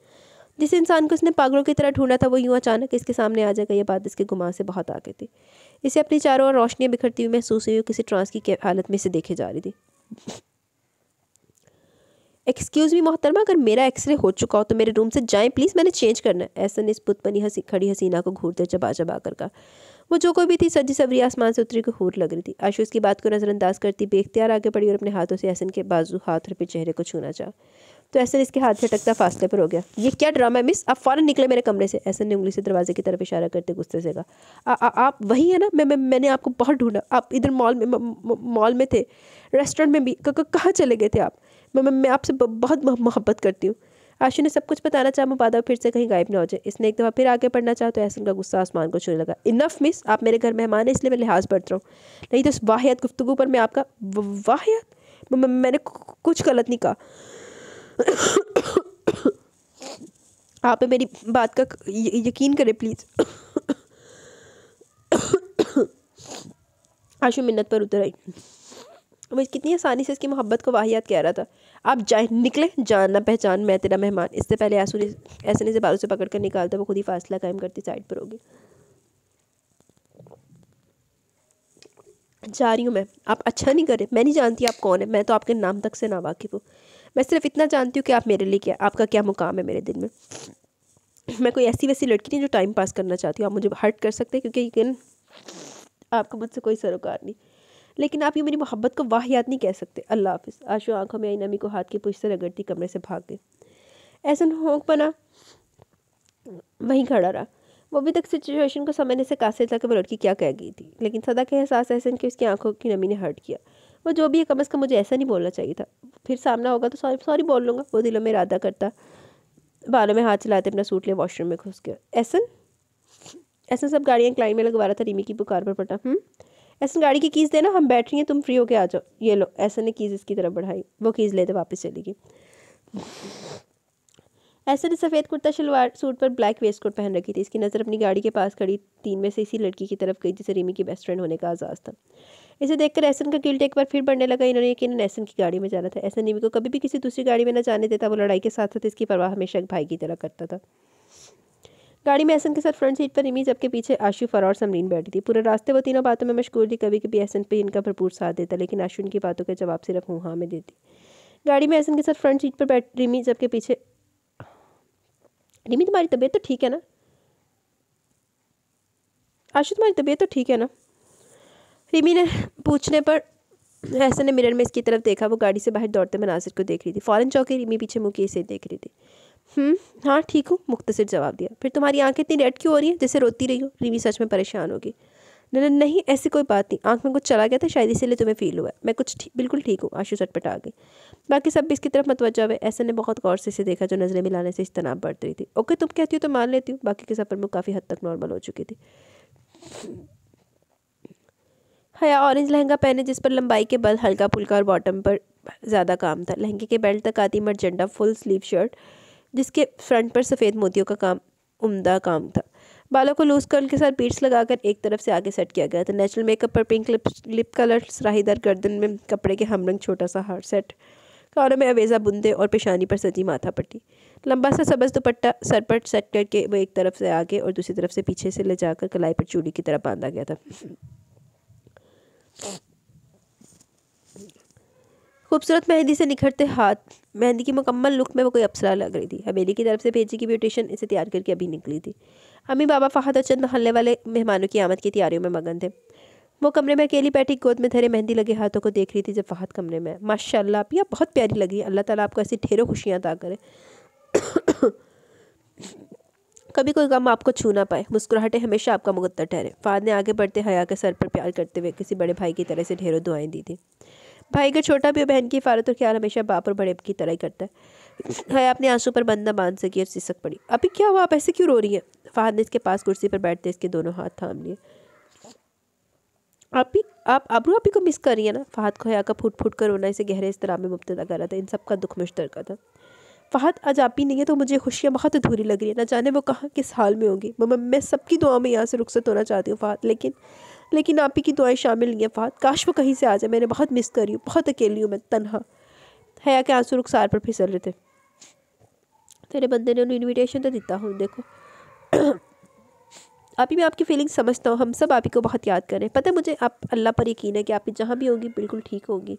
जिस इंसान को उसने पागलों की तरह ढूंढा था वो यूँ अचानक इसके सामने आ जाएगा ये बात इसके गुमा से बहुत आगे थी इसे अपनी चारों ओर रोशनियाँ बिखरती हुई महसूस हुई किसी ट्रांस की हालत में इसे देखे जा रही थी एक्सक्यूज़ मी मोहतरमा अगर मेरा एक्सरे हो चुका हो तो मेरे रूम से जाएं प्लीज़ मैंने चेंज करना है ऐसा ने इस पुत बनी हसी खड़ी हसीना को घूरते चबा चबा कर कहा वो जो कोई भी थी सजी सबरी आसमान से उतरी को हूर लग रही थी आशु इसकी बात को नज़रअंदाज करती बेख्तियार आगे पड़ी और अपने हाथों से ऐसन के बाजू हाथ और अपने चेहरे को छूना चाह तो ऐसे इसके हाथ से टकता फासले पर हो गया ये क्या ड्रामा है मिस आप फ़ौरन निकले मेरे कमरे से ऐसे ने उंगली से दरवाजे की तरफ इशारा करते गुस्से से कहा आप वही है ना मैं, मैं मैंने आपको बहुत ढूंढा आप इधर मॉल में मॉल में थे रेस्टोरेंट में भी कहाँ चले गए थे आप मैं मैं आपसे बहुत मोहब्बत करती हूँ आशु ने सब कुछ बताना चाहा मुबादा फिर से कहीं गायब ना हो जाए इसने एक दफ़ा फिर आगे पढ़ना चाहा तो ऐसा उनका गुस्सा आसमान को छूने लगा इनफ मिस आप मेरे घर मेहमान हैं इसलिए मैं लिहाज बरत रहा हूँ नहीं तो उस वाहियात गुफ्तु पर मैं आपका वाहियात मैंने कुछ गलत नहीं कहा आप मेरी बात का यकीन करें प्लीज़ आशु मिन्नत पर उतर आई वह कितनी आसानी से इसकी मोहब्बत को वाहियात कह रहा था आप जाए निकले जान ना पहचान मैं तेरा मेहमान इससे पहले आंसू ने ऐसे ने से बारों से पकड़ कर निकालता वो खुद ही फासला कायम करती साइड पर होगी जा रही हूँ मैं आप अच्छा नहीं करें मैं नहीं जानती आप कौन है मैं तो आपके नाम तक से ना वाकिफ़ हूँ मैं सिर्फ इतना जानती हूँ कि आप मेरे लिए क्या आपका क्या मुकाम है मेरे दिल में मैं कोई ऐसी वैसी लड़की नहीं जो टाइम पास करना चाहती हूँ आप मुझे हर्ट कर सकते हैं क्योंकि यकीन आपका मुझसे कोई सरोकार नहीं लेकिन आप ये मेरी मोहब्बत को वाह याद नहीं कह सकते अल्लाह हाफ आशु आंखों में आई नमी को हाथ की पुछ से रगड़ती कमरे से भाग गई ऐसा होंक बना वहीं खड़ा रहा वो अभी तक सिचुएशन को समझने से कासिर कि वो लड़की क्या कह गई थी लेकिन सदा के एहसास ऐसे कि उसकी आंखों की नमी ने हर्ट किया वो जो भी है कम अज़ कम मुझे ऐसा नहीं बोलना चाहिए था फिर सामना होगा तो सॉरी सॉरी बोल लूँगा वो दिलों में इरादा करता बालों में हाथ चलाते अपना सूट लिया वॉशरूम में घुस के ऐसन ऐसन सब गाड़ियाँ क्लाइन में लगवा रहा था रीमी की पुकार पर पटा हम्म ऐसन गाड़ी की कीज़ देना हम बैठ रही हैं तुम फ्री होके आ जाओ ये लो ऐसन ने कीज़ इसकी तरफ बढ़ाई वो कीज़ लेते वापस चली गई ऐसे ने तो सफ़ेद कुर्ता शलवार सूट पर ब्लैक वेस्ट कोट पहन रखी थी इसकी नज़र अपनी गाड़ी के पास खड़ी तीन में से इसी लड़की की तरफ गई जिसे रिमी की बेस्ट फ्रेंड होने का आजाज था इसे देखकर एहसन का गिल्ट एक बार फिर बढ़ने लगा इन्होंने यकीन एहसन की गाड़ी में जाना था ऐसा रिमी को कभी भी किसी दूसरी गाड़ी में न जाने देता वो लड़ाई के साथ साथ इसकी परवाह हमेशा एक भाई की तरह करता था गाड़ी में एहसन के साथ फ्रंट सीट पर रिमी जबकि पीछे आशू फरार समरीन बैठी थी पूरे रास्ते वो तीनों बातों में मशगूल थी कभी कभी एहसन पर इनका भरपूर साथ देता लेकिन आशु इनकी बातों का जवाब सिर्फ हूँ हाँ में देती गाड़ी में एसन के साथ फ्रंट सीट पर बैठ रिमी जबकि पीछे रिमी तुम्हारी तबीयत तो ठीक है ना आशु तुम्हारी तबीयत तो ठीक है ना रिमी ने पूछने पर ऐसा ने मिरर में इसकी तरफ देखा वो गाड़ी से बाहर दौड़ते हुए को देख रही थी फ़ौरन चौके रिमी पीछे मुँह से देख रही थी हम्म, हाँ ठीक हूँ मुख्तसर जवाब दिया फिर तुम्हारी आंखें इतनी रेड क्यों हो रही हैं जैसे रोती रही हो रिमी सच में परेशान होगी नहीं नहीं ऐसी कोई बात नहीं आँख में कुछ चला गया था शायद इसीलिए तुम्हें फील हुआ मैं कुछ थी, बिल्कुल ठीक हूँ आशू सटपट आ गई बाकी सब इसकी तरफ मतवजा हुए ऐसे ने बहुत गौर से इसे देखा जो नज़रें मिलाने से इस तनाव बढ़ रही थी ओके तुम कहती हो तो मान लेती हूँ बाकी के सफर में काफ़ी हद तक नॉर्मल हो चुकी थी हया ऑरेंज लहंगा पहने जिस पर लंबाई के बल हल्का फुल्का और बॉटम पर ज़्यादा काम था लहंगे के बेल्ट तक आती मरजेंडा फुल स्लीव शर्ट जिसके फ्रंट पर सफ़ेद मोतियों का काम उम्दा काम था बालों को लूज कर्ल के साथ बीट्स लगाकर एक तरफ से आगे सेट किया गया था नेचुरल मेकअप पर पिंक लिप लिप कलर राहीदार गर्दन में कपड़े के हमरंग छोटा सा हार सेट कानों में अवेजा बुंदे और पेशानी पर सजी माथा पट्टी लंबा सा सबज दुपट्टा सर पर सेट करके वो एक तरफ से आगे और दूसरी तरफ से पीछे से ले जाकर कलाई पर चूड़ी की तरह बांधा गया था खूबसूरत मेहंदी से निखरते हाथ मेहंदी की मुकम्मल लुक में वो कोई अप्सरा लग रही थी हवेली की तरफ से भेजी की ब्यूटिशन इसे तैयार करके अभी निकली थी अम्मी बाबा फ़ाहद और चंद महल्ले वाले मेहमानों की आमद की तैयारियों में मगन थे वो कमरे में अकेली बैठी गोद में धरे मेहंदी लगे हाथों को देख रही थी जब फ़ाहद कमरे में माशाल्लाह पिया बहुत प्यारी लगी अल्लाह ताला आपको ऐसी ढेरों खुशियाँ अदा करे [coughs] कभी कोई गम आपको छू ना पाए मुस्कुराहटे हमेशा आपका मुकदर ठहरे फाद ने आगे बढ़ते हया के सर पर प्यार करते हुए किसी बड़े भाई की तरह से ढेरों दुआएं दी थी भाई का छोटा भी बहन की हिफारत और ख्याल हमेशा बाप और बड़े की तरह ही करता है हया अपने आंसू पर बंदा बांध सकी और सिसक पड़ी अभी क्या हुआ आप ऐसे क्यों रो रही हैं फाहद ने इसके पास कुर्सी पर बैठते इसके दोनों हाथ थाम लिए आप ही आप आबरू आप ही को मिस कर रही है ना फहद को हया का फूट फूट कर रोना इसे गहरे इस तरह में मुबतला कर रहा था इन सब का दुख मुश्तरका था फहद आज आप ही नहीं है तो मुझे खुशियाँ बहुत अधूरी लग रही है ना जाने वो कहाँ किस हाल में होंगी मम्मा मैं सबकी दुआ में यहाँ से रुखसत होना चाहती हूँ फहद लेकिन लेकिन आप ही की दुआएं शामिल नहीं है फहद काश वो कहीं से आ जाए मैंने बहुत मिस करी हूँ बहुत अकेली हूँ मैं तनहा हया के आंसू रुखसार पर फिसल रहे थे तेरे बंदे ने उन्हें इनविटेशन तो दिता हूँ देखो अभी [clears throat] मैं आपकी फीलिंग समझता हूँ हम सब आप ही को बहुत याद करें पता है मुझे आप अल्लाह पर यकीन है कि आप जहाँ भी होंगी बिल्कुल ठीक होंगी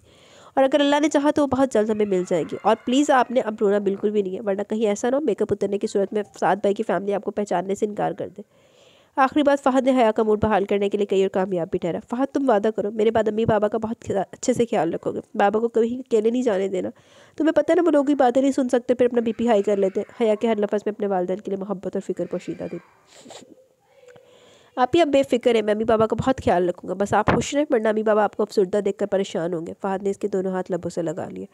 और अगर अल्लाह ने चाहा तो वो बहुत जल्द हमें मिल जाएगी और प्लीज़ आपने अब रोना बिल्कुल भी नहीं है वरना कहीं ऐसा ना हो मेकअप उतरने की सूरत में सात भाई की फैमिली आपको पहचानने से इनकार कर दे आखिरी बात फ़हद ने हया का मूड बहाल करने के लिए कई और कामयाब भी ठहरा फ़हद तुम वादा करो मेरे बाद अम्मी बाबा का बहुत अच्छे से ख्याल रखोगे बाबा को कभी अकेले नहीं जाने देना तुम्हें पता ना वो लोग की बातें नहीं सुन सकते फिर अपना बीपी हाई कर लेते हैं हया के हर लफ्ज़ में अपने वालदेन के लिए मोहब्बत और फिक्र पोशीदा दी आप ही अब बेफिक्र है मैं अम्मी बाबा का बहुत ख्याल रखूँगा बस आप खुश रहें वरना अम्मी बाबा आपको अफसरदा देखकर परेशान होंगे फ़हद ने इसके दोनों हाथ लबों से लगा लिए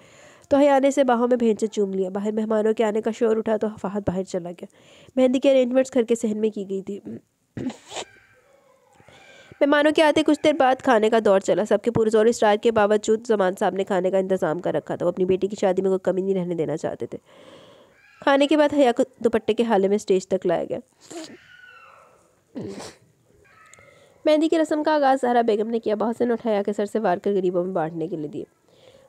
तो हयाने से बाहों में भेंचे चूम लिया बाहर मेहमानों के आने का शोर उठा तो फहद बाहर चला गया मेहंदी के अरेंजमेंट्स घर के सहन में की गई थी मेहमानों के आते कुछ देर बाद खाने का दौर चला सबके पुरजोर स्टार के बावजूद जमान साहब ने खाने का इंतजाम कर रखा था वो अपनी बेटी की शादी में कोई कमी नहीं रहने देना चाहते थे खाने के बाद हया को दुपट्टे के हाले में स्टेज तक लाया गया मेहंदी की रस्म का आगाज़ जहरा बेगम ने किया बहुत से नोट हया के सर से वार कर गरीबों में बांटने के लिए दिए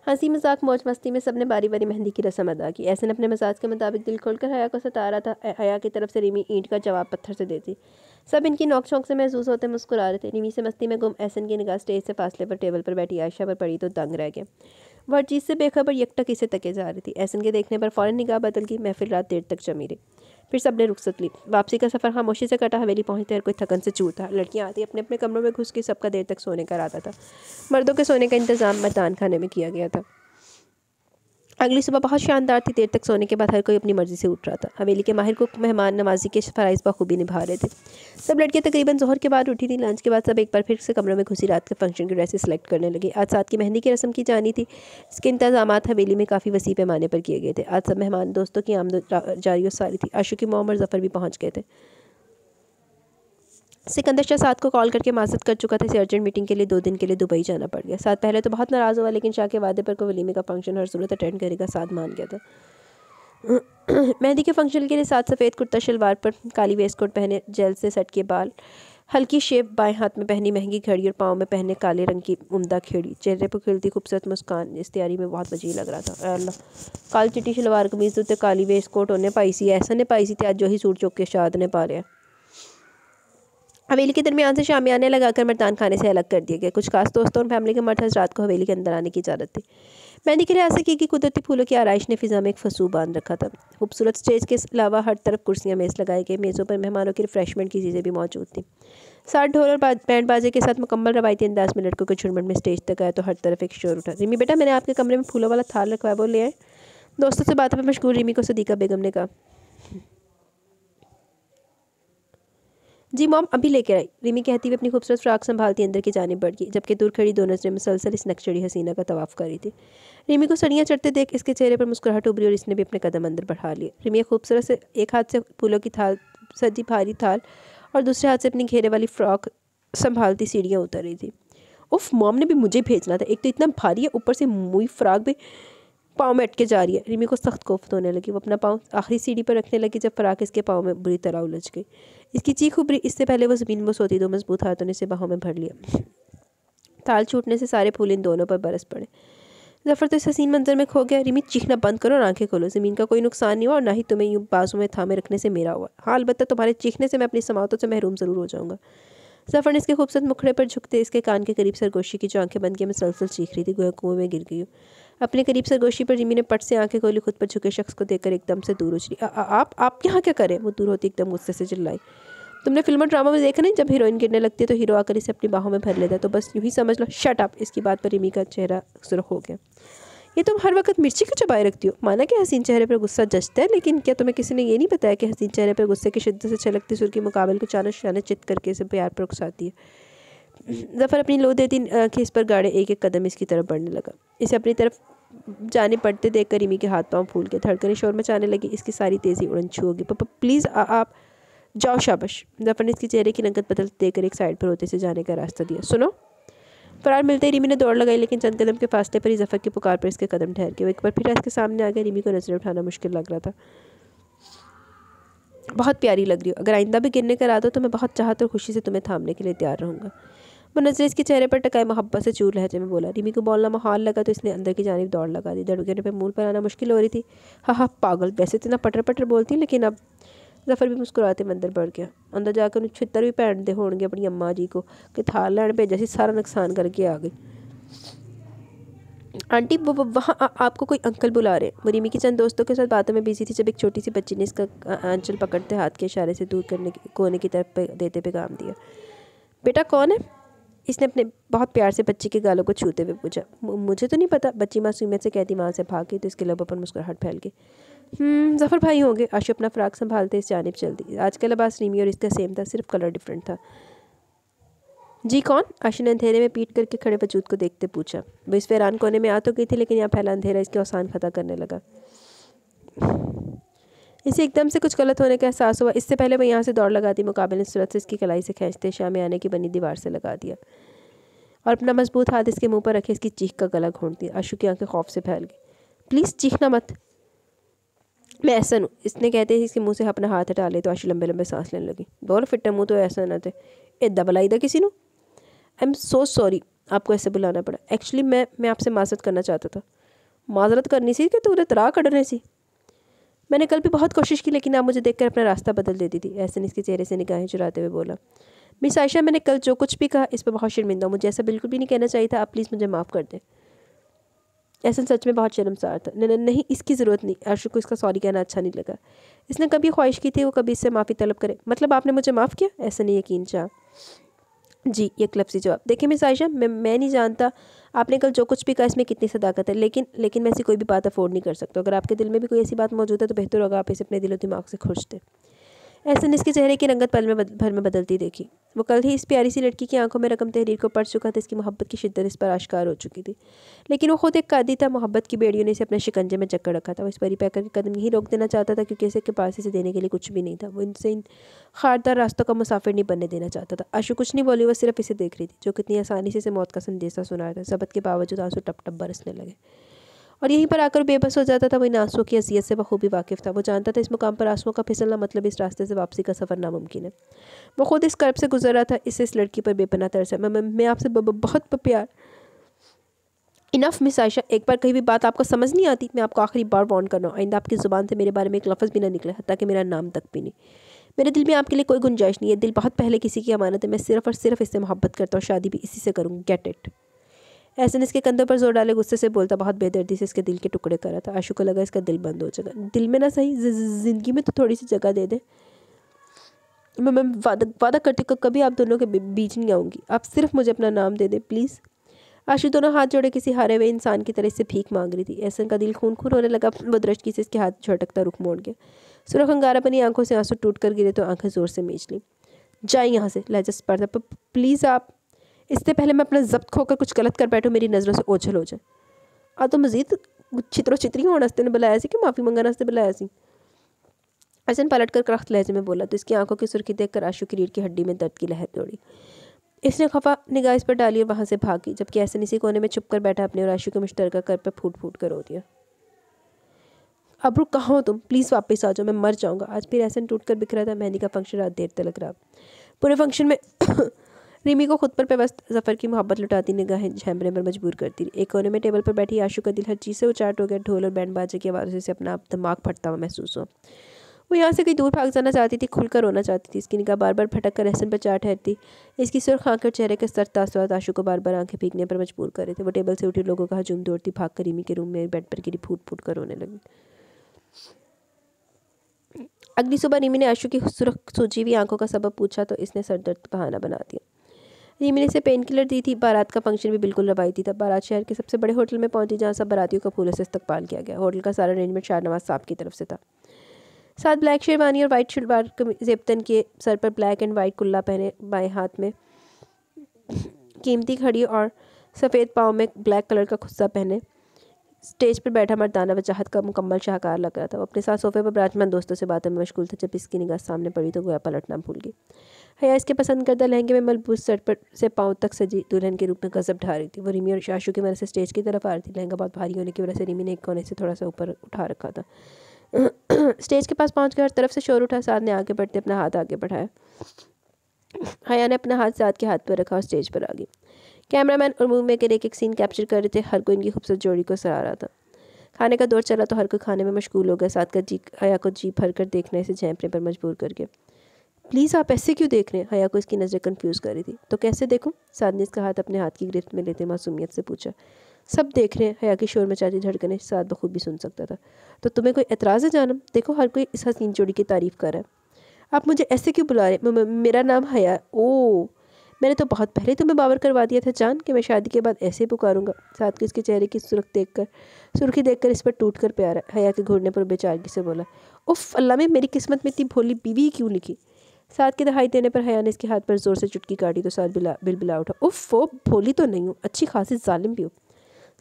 हंसी मजाक मौज मस्ती में सबने बारी बारी मेहंदी की रस्म अदा की ऐसे ने अपने मजाज के मुताबिक दिल खोलकर हया को सता रहा था हया की तरफ से रिमी ईंट का जवाब पत्थर से देती सब इनकी नौक शौक से महसूस होते मुस्कुरा रहे थे रिमी से मस्ती में गुम ऐसन की निगाह स्टेज से फासले पर टेबल पर बैठी आयशा पर पड़ी तो दंग रह गए वह चीज़ से बेखबर यकटक इसे तके जा रही थी ऐसन के देखने पर फ़ौरन निगाह बदल गई महफिल रात देर तक जमी रही फिर सब ने रुखसत ली वापसी का सफ़र खामोशी से कटा हवेली पहुंचते हर कोई थकन से था लड़कियाँ आती अपने अपने कमरों में घुस के सबका देर तक सोने का आता था मर्दों के सोने का इंतज़ाम मैदान खाने में किया गया था अगली सुबह बहुत शानदार थी देर तक सोने के बाद हर कोई अपनी मर्ज़ी से उठ रहा था हवेली के माहिर को मेहमान नमाजी के फ़राइज़ बखूबी निभा रहे थे सब लड़के तकरीबन जोहर के बाद उठी थी लंच के बाद सब एक बार फिर से कमरों में घुसी रात के फंक्शन की ड्रेसेस सेलेक्ट करने लगी आज साथ की मेहंदी की रस्म की जानी थी इसके इंतजाम हवेली में काफ़ी वसी पैमाने पर किए गए थे आज सब मेहमान दोस्तों की आमद जारी सारी थी आशु की मोम और जफ़र भी पहुँच गए थे सिकंदर शाह साद को कॉल करके माजद कर चुका था इसे अर्जेंट मीटिंग के लिए दो दिन के लिए दुबई जाना पड़ गया साथ पहले तो बहुत नाराज़ हुआ लेकिन शाह के वादे पर को वलीमे का फंक्शन हर सूरत अटेंड करेगा साथ मान गया था [clears throat] मेहंदी के फंक्शन के लिए साथ सफ़ेद कुर्ता शलवार पर काली वेस्ट कोट पहने जेल से सट के बाल हल्की शेप बाएं हाथ में पहनी महंगी घड़ी और पाँव में पहने काले रंग की उमदा खेड़ी चेहरे पर खिलती खूबसूरत मुस्कान इस तैयारी में बहुत वजी लग रहा था अल्लाह काली चिट्टी शलवार कमीज उत्ते काली वेस्ट कोट उन्हें पाई सी ऐसा ने पाई सी आज जो ही सूट चौक के शाद ने पा लिया हवेली के दरमियान से शामियाने लगाकर मरदान खाने से अलग कर दिया गया कुछ खास दोस्तों और फैमिली के मर्द रात को हवेली के अंदर आने की इजाज़त थी मैंने की रियासत की कि कुदरती फूलों की आरइश ने फिजा में एक फसू बांध रखा था खूबसूरत स्टेज के अलावा हर तरफ कुर्सियाँ मेज़ लगाई गई मेज़ों पर मेहमानों की रिफ्रेशमेंट की चीज़ें भी मौजूद थी साठ ढोल और बैंड बाजे के साथ मुकम्मल रवायती अंदाज में लड़कों के झुरमट में स्टेज तक आया तो हर तरफ एक शोर उठा रिमी बेटा मैंने आपके कमरे में फूलों वाला थाल रखवाया वो ले आए दोस्तों से बात पर मशगूल रिमी को सदीका बेगम ने कहा जी मॉम अभी लेकर आई रिमी कहती हुई अपनी खूबसूरत फ्राक संभालती अंदर की जानब बढ़ गई जबकि दूर खड़ी दोनों ने मुसलसल इस नक्शड़ी हसीना का तवाफ कर रही थी रिमी को सड़ियाँ चढ़ते देख इसके चेहरे पर मुस्कुराहट उभरी और इसने भी अपने कदम अंदर बढ़ा लिए रिमी खूबसूरत से एक हाथ से फूलों की थाल सजी भारी थाल और दूसरे हाथ से अपनी घेरे वाली फ्रॉक संभालती सीढ़ियाँ उतर रही थी उफ मॉम ने भी मुझे भेजना था एक तो इतना भारी है ऊपर से मुई फ्राक भी पाँव में अटके जा रही है रिमी को सख्त कोफ्त होने लगी वो अपना पाँव आखिरी सीढ़ी पर रखने लगी जब फराक इसके पाँव में बुरी तरह उलझ गई इसकी चीख उभरी इससे पहले वो ज़मीन में सोती दो मजबूत हाथों ने इसे बाहों में भर लिया ताल छूटने से सारे फूल इन दोनों पर बरस पड़े जफर तो इस हसीन मंजर में खो गया रिमी चीखना बंद करो और आंखें खोलो ज़मीन का कोई नुकसान नहीं हुआ और ना ही तुम्हें यूं बाजू में थामे रखने से मेरा हुआ हाँ अलबत्त तुम्हारे चीखने से मैं अपनी समातों से महरूम ज़रूर हो जाऊँगा जफर ने इसके खूबसूरत मुखड़े पर झुकते इसके कान के करीब सरगोशी की जो आंखें बंद की सलसल चीख रही थी गोया कुएं में गिर गई हूँ अपने करीब सरगोशी पर जिमी ने पट से आंखें खोली खुद पर झुके शख्स को देखकर एकदम से दूर उछली आप आप यहाँ क्या करें वो दूर होती एकदम गुस्से से चिल्लाई तुमने फिल्म और ड्रामा में देखा नहीं जब हीरोइन गिरने लगती है तो हीरो आकर इसे अपनी बाहों में भर लेता है तो बस यूँ ही समझ लो शट अप इसकी बात पर रिमी का चेहरा सुरख हो गया ये तुम हर वक्त मिर्ची क्यों चबाए रखती हो माना कि हसीन चेहरे पर गुस्सा जचता है लेकिन क्या तुम्हें किसी ने ये नहीं बताया कि हसीन चेहरे पर गुस्से की शिद्दत से छलकती सुर के मुकाबले को चानक शानस चित करके इसे प्यार पर उकसाती है जफ़र अपनी लो देती खीस पर गाड़े एक एक कदम इसकी तरफ बढ़ने लगा इसे अपनी तरफ जाने पड़ते देख कर रिमी के हाथ पाँव फूल के धड़कने शोर मचाने लगी इसकी सारी तेज़ी उड़न छू होगी पापा प्लीज़ आप जाओ शाबश जफ़र ने इसके चेहरे की नकद बदल देकर एक साइड पर होते से जाने का रास्ता दिया सुनो फरार मिलते ही रिमी ने दौड़ लगाई लेकिन चंद कदम के फासले पर ही जफ़र की पुकार पर इसके कदम ठहर के एक बार फिर इसके सामने आ गया रिमी को नजरें उठाना मुश्किल लग रहा था बहुत प्यारी लग रही हो अगर आइंदा भी गिरने कर आता तो मैं बहुत चाहत और खुशी से तुम्हें थामने के लिए तैयार रहूँगा वो नजर इसके चेहरे पर टकाए मोहब्बत से चूर लहजे में बोला रिमी को बोलना माहौल लगा तो इसने अंदर की जानब दौड़ लगा दी धड़कने पर मूल पर आना मुश्किल हो रही थी हाँ हाँ पागल वैसे तो ना पटर पटर बोलती लेकिन अब जफर भी मुस्कुराते में अंदर बढ़ गया अंदर जाकर उन्हें छितर भी पहन दे हो गए अपनी अम्मा जी को कि ਥਾਲ लैंड भेजा ਸੀ सारा नुकसान करके आ गई आंटी वो वहाँ आपको कोई अंकल बुला रहे वो रिमी की चंद दोस्तों के साथ बातों में बिजी थी जब एक छोटी सी बच्ची ने इसका आंचल पकड़ते हाथ के इशारे से दूर करने कोने की तरफ देते पे काम दिया बेटा कौन है इसने अपने बहुत प्यार से बच्ची के गालों को छूते हुए पूछा मुझे तो नहीं पता बच्ची मासूमियत से कहती माँ से भाग गई तो इसके लबों पर मुस्कुराहट फैल गई हम्म, जफर भाई होंगे आशु अपना फ्राक संभालते इस जानब चल दी आज का लिबास रीमी और इसका सेम था सिर्फ कलर डिफरेंट था जी कौन आशु ने अंधेरे में पीट करके खड़े वजूद को देखते पूछा वो इस फैरान कोने में आ तो गई थी लेकिन यहाँ फैला अंधेरा इसके आसान खता करने लगा इसे एकदम से कुछ गलत होने का एहसास हुआ इससे पहले मैं यहाँ से दौड़ लगा दी मुकाबले सूरत से इसकी कलाई से खींचते शामे आने की बनी दीवार से लगा दिया और अपना मजबूत हाथ इसके मुंह पर रखे इसकी चीख का गला घोंट दिया आशू की आंखें खौफ से फैल गई प्लीज़ चीखना मत मैं ऐसा हूँ इसने कहते हैं इसके मुंह से अपना हाथ हटा ले तो आशू लंबे लंबे सांस लेने लगी दौड़ फिट्टा मुँह तो ऐसा ना थे इदा बलाई दा किसी ने आई एम सो सॉरी आपको ऐसे बुलाना पड़ा एक्चुअली मैं मैं आपसे माजरत करना चाहता था माजरत करनी सी कि तू उधर तरा कड़ने सी मैंने कल भी बहुत कोशिश की लेकिन आप मुझे देखकर अपना रास्ता बदल देती थी ऐसे इसके चेहरे से निगाहें चुराते हुए बोला मिस आयशा मैंने कल जो कुछ भी कहा इस पर बहुत शर्मिंदा हूँ मुझे ऐसा बिल्कुल भी नहीं कहना चाहिए था आप प्लीज़ मुझे माफ़ कर दें ऐसा सच में बहुत शर्मसार था नहीं नहीं इसकी ज़रूरत नहीं आशु को इसका सॉरी कहना अच्छा नहीं लगा इसने कभी ख्वाहिश की थी वो कभी इससे माफ़ी तलब करे मतलब आपने मुझे माफ़ किया ऐसा नहीं यकीन चाह जी ये क्लब सी जवाब देखिए मिस आयशा मैं मैं नहीं जानता आपने कल जो कुछ भी कहा इसमें कितनी सदाकत है लेकिन लेकिन मैं ऐसी कोई भी बात अफोर्ड नहीं कर सकता अगर आपके दिल में भी कोई ऐसी बात मौजूद है तो बेहतर होगा आप इसे अपने दिलो दिमाग से खुश दें ऐसे इसके चेहरे की रंगत पल में भर में बदलती देखी वो कल ही इस प्यारी सी लड़की की आंखों में रकम तहरीर को पढ़ चुका था इसकी मोहब्बत की शिद्दत इस पर आश्कार हो चुकी थी लेकिन वो खुद एक कादी था मोहब्बत की बेड़ियों ने इसे अपने शिकंजे में चक्कर रखा था वो इस परी पैकर के कदम यही रोक देना चाहता था क्योंकि इसे के पास इसे देने के लिए कुछ भी नहीं था वो इनसे इन खारदार रास्तों का मुसाफिर नहीं बनने देना चाहता था आशु कुछ नहीं बोली वो सिर्फ इसे देख रही थी जो कितनी आसानी से इसे मौत का संदेशा सुना रहा था सबक के बावजूद आंसू टप टप बरसने लगे और यहीं पर आकर बेबस हो जाता था वहीं आंसुओं की असीयत से बखूबी वाकिफ था वो जानता था इस मुकाम पर आंसुओं का फिसलना मतलब इस रास्ते से वापसी का सफ़र नामुमकिन है वो खुद इस कर्ब से गुजर रहा था इससे इस लड़की पर बेपना तरस है मैं मैं आपसे बहुत प्यार इनफ मिस आयशा एक बार कहीं भी बात आपको समझ नहीं आती मैं आपको आखिरी बार वार्न कर रहा हूँ आइंदा आपकी ज़ुबान से मेरे बारे में एक लफ्ज़ भी ना निकले ताकि मेरा नाम तक भी नहीं मेरे दिल में आपके लिए कोई गुंजाइश नहीं है दिल बहुत पहले किसी की अमानत है मैं सिर्फ और सिर्फ इससे मोहब्बत करता हूँ शादी भी इसी से करूँगी गेट इट ऐसे ने इसके कंधों पर जोर डाले गुस्से से बोलता बहुत बेदर्दी से इसके दिल के टुकड़े करा था आशू को लगा इसका दिल बंद हो जाएगा दिल में ना सही ज़िंदगी में तो थोड़ी सी जगह दे दे मैं मैं वादा वादा करती हूँ कभी आप दोनों के बीच नहीं आऊँगी आप सिर्फ मुझे अपना नाम दे दें प्लीज़ आशू दोनों हाथ जोड़े किसी हारे हुए इंसान की तरह इससे भीख मांग रही थी ऐसे का दिल खून खून होने लगा वो दृष्टि से इसके हाथ झटकता रुख मोड़ गया सुरख अंगारा बनी आंखों से आंसू टूट कर गिरे तो आंखें जोर से मेच ली जाए यहाँ से लहजा पर प्लीज़ आप इससे पहले मैं अपना जब्त खोकर कुछ गलत कर बैठूँ मेरी नज़रों से ओझल हो जाए और तो मज़ीद छित्रो छित्री होने वास्ते ने बुलाया कि माफ़ी मंगाने वास्ते बुलाया सी हसन पलट कर करख्त लहजे में बोला तो इसकी आंखों की सुर्खी देख कर आशू की रीढ़ की हड्डी में दर्द की लहर दौड़ी इसने खफा निगाह इस पर डाली और वहाँ से भागी जबकि ऐसे इसी कोने में छुप कर बैठा अपने और आशू के मुश्तर कर पर फूट फूट कर रो दिया अबरू कहाँ तुम प्लीज़ वापस आ जाओ मैं मर जाऊँगा आज फिर ऐसा टूट कर बिखरा था मेहंदी का फंक्शन रात देर तक लग रहा पूरे फंक्शन में रिमी को खुद पर पेबस्त जफर की मोहब्बत लुटाती निगाहें झैमरे पर मजबूर करती रही एक कोने में टेबल पर बैठी आशू का दिल हर चीज़ से उचाट हो गया ढोल और बैंड बाजे की आवाजों से अपना दिमाग फटता हुआ महसूस हो वो यहाँ से कहीं दूर भाग जाना चाहती थी खुलकर रोना चाहती थी इसकी निगाह बार बार भटक कर रहसन पर चाट ठहरती इसकी सुरख आंखें और चेहरे के सर तासुरात आशू को बार बार आंखें फेंकने पर मजबूर कर रहे थे वो टेबल से उठी लोगों का हजूम दौड़ती भाग कर रिमी के रूम में बेड पर गिरी फूट फूट कर रोने लगी अगली सुबह रिमी ने आशू की सुरख सूजी हुई आंखों का सबब पूछा तो इसने सरदर्द बहाना बना दिया जी मैंने इसे पेन किलर दी थी बारात का फंक्शन भी बिल्कुल रवायती था बारात शहर के सबसे बड़े होटल में पहुंची जहाँ सब बारातियों का फूलों से इस्तकबाल किया गया होटल का सारा अरेंजमेंट शाहनवाज साहब की तरफ से था साथ ब्लैक शेरवानी और वाइट शलवार जेबतन के सर पर ब्लैक एंड वाइट कुल्ला पहने बाएँ हाथ में कीमती खड़ी और सफ़ेद पाँव में ब्लैक कलर का खुस्सा पहने स्टेज पर बैठा मर्दाना वजाहत का मुकम्मल शाहकार लग रहा था वो अपने साथ सोफे पर बराजमान दोस्तों से बातों में मशगूल था जब इसकी निगाह सामने पड़ी तो गोया पलटना भूल गई हया इसके पसंद करता लहंगे में मलबूस सर पर से पाँव तक सजी दुल्हन के रूप में गजब ढा रही थी वो रिमी और शाशु की वजह से स्टेज की तरफ आ रही थी लहंगा बहुत भारी होने की वजह से रिमी ने एक कोने से थोड़ा सा ऊपर उठा रखा था [clears throat] स्टेज के पास पहुँच कर हर तरफ से शोर उठा साथ ने आगे बढ़ते अपना हाथ आगे बढ़ाया हया ने अपना हाथ साथ के हाथ पर रखा और स्टेज पर आ गई कैमरामैन और मूवी मेकर एक एक सीन कैप्चर कर रहे थे हर कोई इनकी खूबसूरत जोड़ी को सरा रहा था खाने का दौर चला तो हर कोई खाने में मशगूल हो गया साथ का जी हया को जी भर कर देखने से झेंपने पर मजबूर करके प्लीज़ आप ऐसे क्यों देख रहे हैं हया को इसकी नज़र कन्फ्यूज़ कर रही थी तो कैसे देखूँ साद ने इसका हाथ अपने हाथ की गिरफ्त में लेते मासूमियत से पूछा सब देख रहे हैं हया की शोर में चाची धड़कने साथ बखूबी सुन सकता था तो तुम्हें कोई एतराज़ है जानम देखो हर कोई इस हसीन जोड़ी की तारीफ़ कर रहा है आप मुझे ऐसे क्यों बुला रहे मेरा नाम हया ओ मैंने तो बहुत पहले तुम्हें बावर करवा दिया था जान कि मैं शादी के बाद ऐसे पुकारूंगा साथ के इसके चेहरे की सुरख देख कर सुरखी देख कर इस पर टूट कर प्यारा हया के घूरने पर बेचारगी से बोला उफ अल्लाह में मेरी किस्मत में इतनी भोली बीवी क्यों लिखी साथ की दहाई देने पर हया ने इसके हाथ पर जोर से चुटकी काटी तो साथ बिला बिल बिला उठा उफ वो भोली तो नहीं हूँ अच्छी खासी जालिम भी हो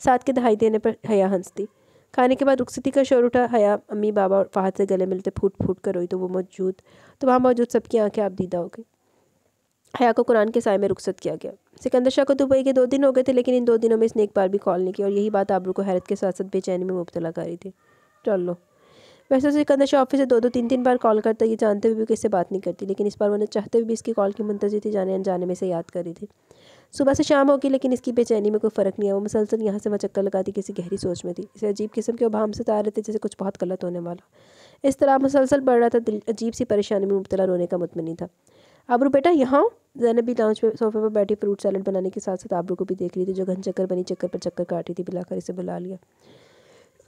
साथ की दहाई देने पर हया हंसती खाने के बाद रुखसती का शोर उठा हया अम्मी बाबा और फाहद से गले मिलते फूट फूट कर रोई तो वो मौजूद तो वहाँ मौजूद सबकी आंखें आप दीदा हो गई हया को कुरान के साय में रुखसत किया गया सिकंदर शाह को दुबई के दो दिन हो गए थे लेकिन इन दो दिनों में इसने एक बार भी कॉल नहीं किया और यही बात आबरू को हैरत के साथ साथ बेचैनी में मुबतला कर रही थी चलो वैसे तो सिकंदर शाह ऑफिस से दो दो तीन तीन बार कॉल करता ये जानते हुए भी किससे बात नहीं करती लेकिन इस बार उन्होंने चाहते हुए भी इसकी कॉल की मंतज़ी थी जाने अनजाने में से याद कर रही थी सुबह से शाम होगी लेकिन इसकी बेचैनी में कोई फ़र्क नहीं है वो मुसलसल यहाँ से मचक्कर चक्कर लगाती किसी गहरी सोच में थी इसे अजीब किस्म के उभाम से तार रहे थे जैसे कुछ बहुत गलत होने वाला इस तरह मुसलसल बढ़ रहा था दिल अजीब सी परेशानी में मुबतला रोने का मुतमनी था आबरू बेटा यहाँ जैनब भी लाउंज पे सोफे पर बैठी फ्रूट सैलड बनाने के साथ साथ आबरू को भी देख रही थी जो घन चक्कर बनी चक्कर पर चक्कर काट रही थी बुलाकर इसे बुला लिया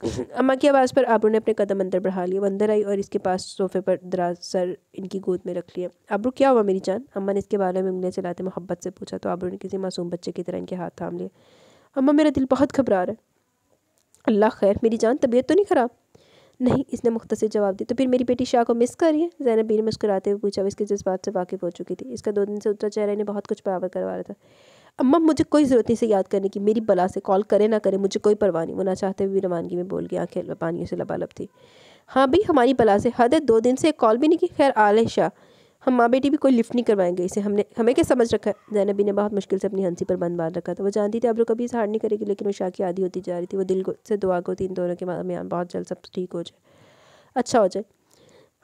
[laughs] अम्मा की आवाज़ पर आबरू ने अपने कदम अंदर बढ़ा लिए अंदर आई और इसके पास सोफे पर दराज सर इनकी गोद में रख लिया आबरू क्या हुआ मेरी जान अम्मा ने इसके बारे में उंगलियाँ चलाते मोहब्बत से पूछा तो आबरू ने किसी मासूम बच्चे की तरह इनके हाथ थाम लिए अम्मा मेरा दिल बहुत घबरा रहा है अल्लाह खैर मेरी जान तबीयत तो नहीं ख़राब नहीं इसने मुख्तर जवाब दिया तो फिर मेरी बेटी शाह को मिस करिए जैनब बीन मुस्कुराते हुए पूछा इसके जज्बात से वाकिफ हो चुकी थी इसका दो दिन से उतरा चेहरा इन्हें बहुत कुछ बराबर करवा रहा था अम्मा मुझे कोई ज़रूरत नहीं से याद करने की मेरी बला से कॉल करे ना करे मुझे कोई परवाह नहीं वो ना चाहते हुए रवानगी में बोल गया आंखें पानी से लबालब थी हाँ भाई हमारी बला से हद है दो दिन से कॉल भी नहीं की खैर आले शाह हम माँ बेटी भी कोई लिफ्ट नहीं करवाएंगे इसे हमने हमें क्या समझ रखा है जैनबी ने बहुत मुश्किल से अपनी हंसी पर बंद बांध रखा था वो जानती थी अब कभी इस हार नहीं करेगी लेकिन वो शाह की आदि होती जा रही थी वो दिल से दुआ को इन दोनों के मामियान बहुत जल्द सब ठीक हो जाए अच्छा हो जाए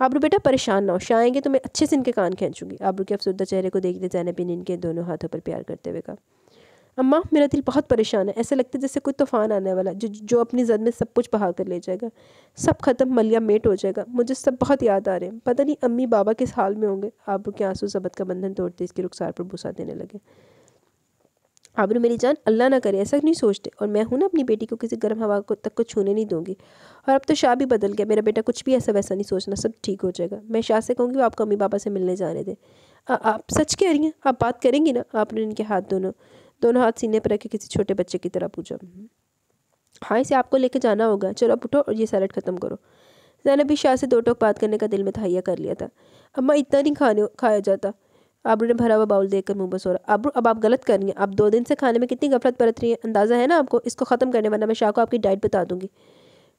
आबरू बेटा परेशान ना हो शाह तो मैं अच्छे से इनके कान खींचूंगी आबरू के अफसरदा चेहरे को देखते जैनबी ने इनके दोनों हाथों पर प्यार करते हुए कहा अम्मा मेरा दिल बहुत परेशान है ऐसा लगता है जैसे कोई तूफान आने वाला जो जो अपनी जद में सब कुछ बहा कर ले जाएगा सब खत्म मलिया मेट हो जाएगा मुझे सब बहुत याद आ रहे हैं पता नहीं अम्मी बाबा किस हाल में होंगे आबरू के आंसू जबत का बंधन तोड़ते इसके रुखसार पर भूसा देने लगे आबरू मेरी जान अल्लाह ना करे ऐसा नहीं सोचते और मैं हूँ ना अपनी बेटी को किसी गर्म हवा को तक को छूने नहीं दूंगी और अब तो शाह भी बदल गया मेरा बेटा कुछ भी ऐसा वैसा नहीं सोचना सब ठीक हो जाएगा मैं शाह से कहूँगी वो आपको अम्मी बाबा से मिलने जाने दें आप सच कह रही हैं आप बात करेंगी ना आपने इनके हाथ दोनों दोनों हाथ सीने पर रखे किसी छोटे बच्चे की तरह पूछा हाँ इसे आपको लेके जाना होगा चलो अब उठो और ये सैलड ख़त्म करो जैनब भी शाह से दो टोक बात करने का दिल में तहैया कर लिया था अम्मा इतना नहीं खाने खाया जाता आबरू ने भरा हुआ बाउल देखकर मुंह बसोरा रहा आबरू अब आप गलत कर रही हैं आप दो दिन से खाने में कितनी गफलत बरत रही हैं अंदाज़ा है ना आपको इसको ख़त्म करने वाला मैं शाह को आपकी डाइट बता दूंगी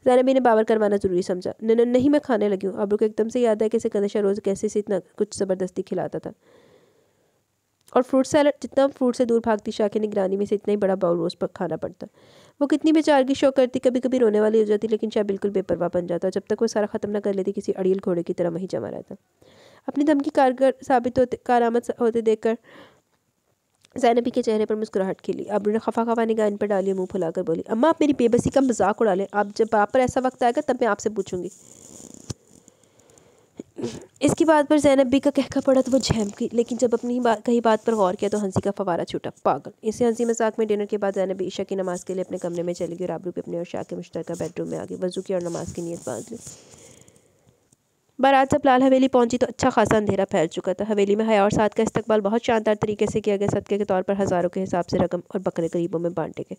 जैनबी ने बावर करवाना ज़रूरी समझा नहीं मैं खाने लगी हूँ आबरू को एकदम से याद है कि इसे कदशा रोज़ कैसे से इतना कुछ ज़बरदस्ती खिलाता था और फ्रूट सैलड जितना फ्रूट से दूर भागती शाह की निगरानी में से इतना ही बड़ा बाउल रोज़ पर खाना पड़ता वो कितनी बेचार की शौक करती कभी कभी रोने वाली हो जाती लेकिन शाह बिल्कुल बेपरवाह बन जाता जब तक वो सारा ख़त्म ना कर लेती किसी अड़ियल घोड़े की तरह वहीं जमा रहता अपनी धमकी कारगर साबित होते कारामद होते देखकर जैनबी के चेहरे पर मुस्कुराहट खिली अब उन्होंने खफा खफा निगाह इन पर डाली मुंह फुलाकर बोली अम्मा आप मेरी बेबसी का मजाक उड़ा लें आप जब आप पर ऐसा वक्त आएगा तब मैं आपसे पूछूंगी इसकी बात पर जैनब बी का कहका पड़ा तो वो झेम की लेकिन जब अपनी बात कही बात पर गौर किया तो हंसी का फवारा छूटा पागल इसे हंसी मजाक में डिनर के बाद जैनब ईशा की नमाज के लिए अपने कमरे में चली गई और आबरू भी अपने और शाह के मुश्तर बेडरूम में आ गई वजू की और नमाज की नीयत बांध ली बारात जब लाल हवेली पहुंची तो अच्छा खासा अंधेरा फैल चुका था हवेली में हया और साथ का इस्तकबाल बहुत शानदार तरीके से किया गया सदके के तौर पर हज़ारों के हिसाब से रकम और बकरे गरीबों में बांटे गए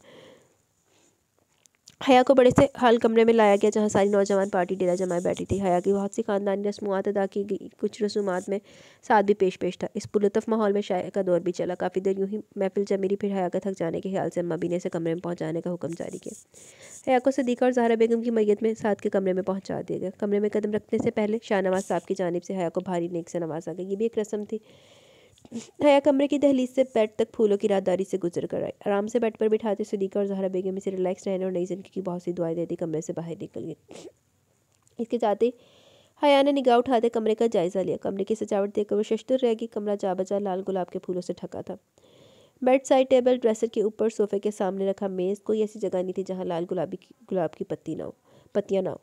हया को बड़े से हाल कमरे में लाया गया जहाँ सारी नौजवान पार्टी डेरा जमाए बैठी थी हया की बहुत सी खानदानी रस्मात अदा की गई कुछ रसूमात में साथ भी पेश पेश था इस पुलतफ माहौल में शायद का दौर भी चला काफ़ी देर यूं ही महफिल जमीरी फिर हया का थक जाने के ख्याल से अम्मा बीने से कमरे में पहुँचाने का हुक्म जारी किया हया को सदीका और जहरा बेगम की मैयत में साथ के कमरे में पहुँचा दिया गया कमरे में कदम रखने से पहले शाहनवाज साहब की जानब से हया को भारी नेक से नवाजा गया ये भी एक रस्म थी हया कमरे की दहलीज से बेड तक फूलों की रातदारी से गुजर कर आई आराम से बेड पर बिठाते सदीका और जहरा बेगम इसे रिलैक्स रहने और नई जिंदगी की बहुत सी दुआएं देती कमरे से बाहर निकल गई इसके जाते हया ने निगाह उठाते कमरे का जायजा लिया कमरे की सजावट देखकर वो शशतुर रह गई कमरा जाबजा लाल गुलाब के फूलों से ढका था बेड साइड टेबल ड्रेसर के ऊपर सोफे के सामने रखा मेज़ कोई ऐसी जगह नहीं थी जहाँ लाल गुलाबी गुलाब की पत्ती ना हो पत्तियाँ ना हो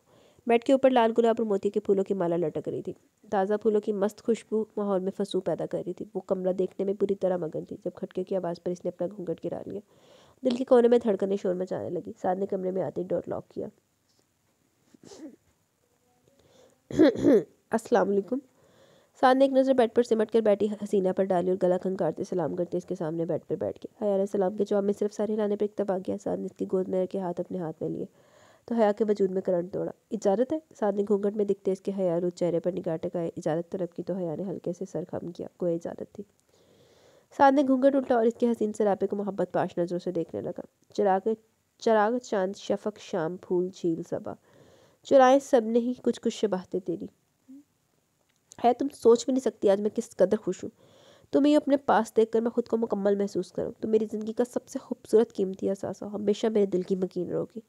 बेड के ऊपर लाल गुलाब और मोती के फूलों की माला लटक रही थी ताज़ा फूलों की मस्त खुशबू माहौल में फंसू पैदा कर रही थी वो कमरा देखने में बुरी तरह मगन थी जब खटके की आवाज़ पर इसने अपना घूंघट गिरा लिया दिल के कोने में धड़कने शोर मचाने लगी साद ने कमरे में आते ही डोर लॉक किया अस्सलाम वालेकुम साद ने एक नज़र बेड पर सिमट कर बैठी हसीना पर डाली और गला खंकारते सलाम करते इसके सामने बेड पर बैठ के हयार सलाम के जवाब में सिर्फ सारे हिलाने पर आ किया साध ने इसकी गोद में रखे हाथ अपने हाथ में लिए तो हया के वजूद में करंट दौड़ा इजाज़त है साथ ने घूंघट में दिखते इसके हया रूज चेहरे पर निगाह टकाए इजाज़त तलब तो की तो हया ने हल्के से सर खम किया कोई इजाज़त थी साथ ने घूंघट उल्टा और इसके हसीन सरापे को मोहब्बत पाश नज़रों से देखने लगा चराग चराग चांद शफक शाम फूल झील सबा चुराए सब ने ही कुछ कुछ शबाहते तेरी है तुम सोच भी नहीं सकती आज मैं किस कदर खुश हूँ तुम्हें अपने पास देख कर मैं खुद को मुकम्मल महसूस करूँ तुम मेरी ज़िंदगी का सबसे खूबसूरत कीमती एहसास हो हमेशा मेरे दिल की मकीन रहोगी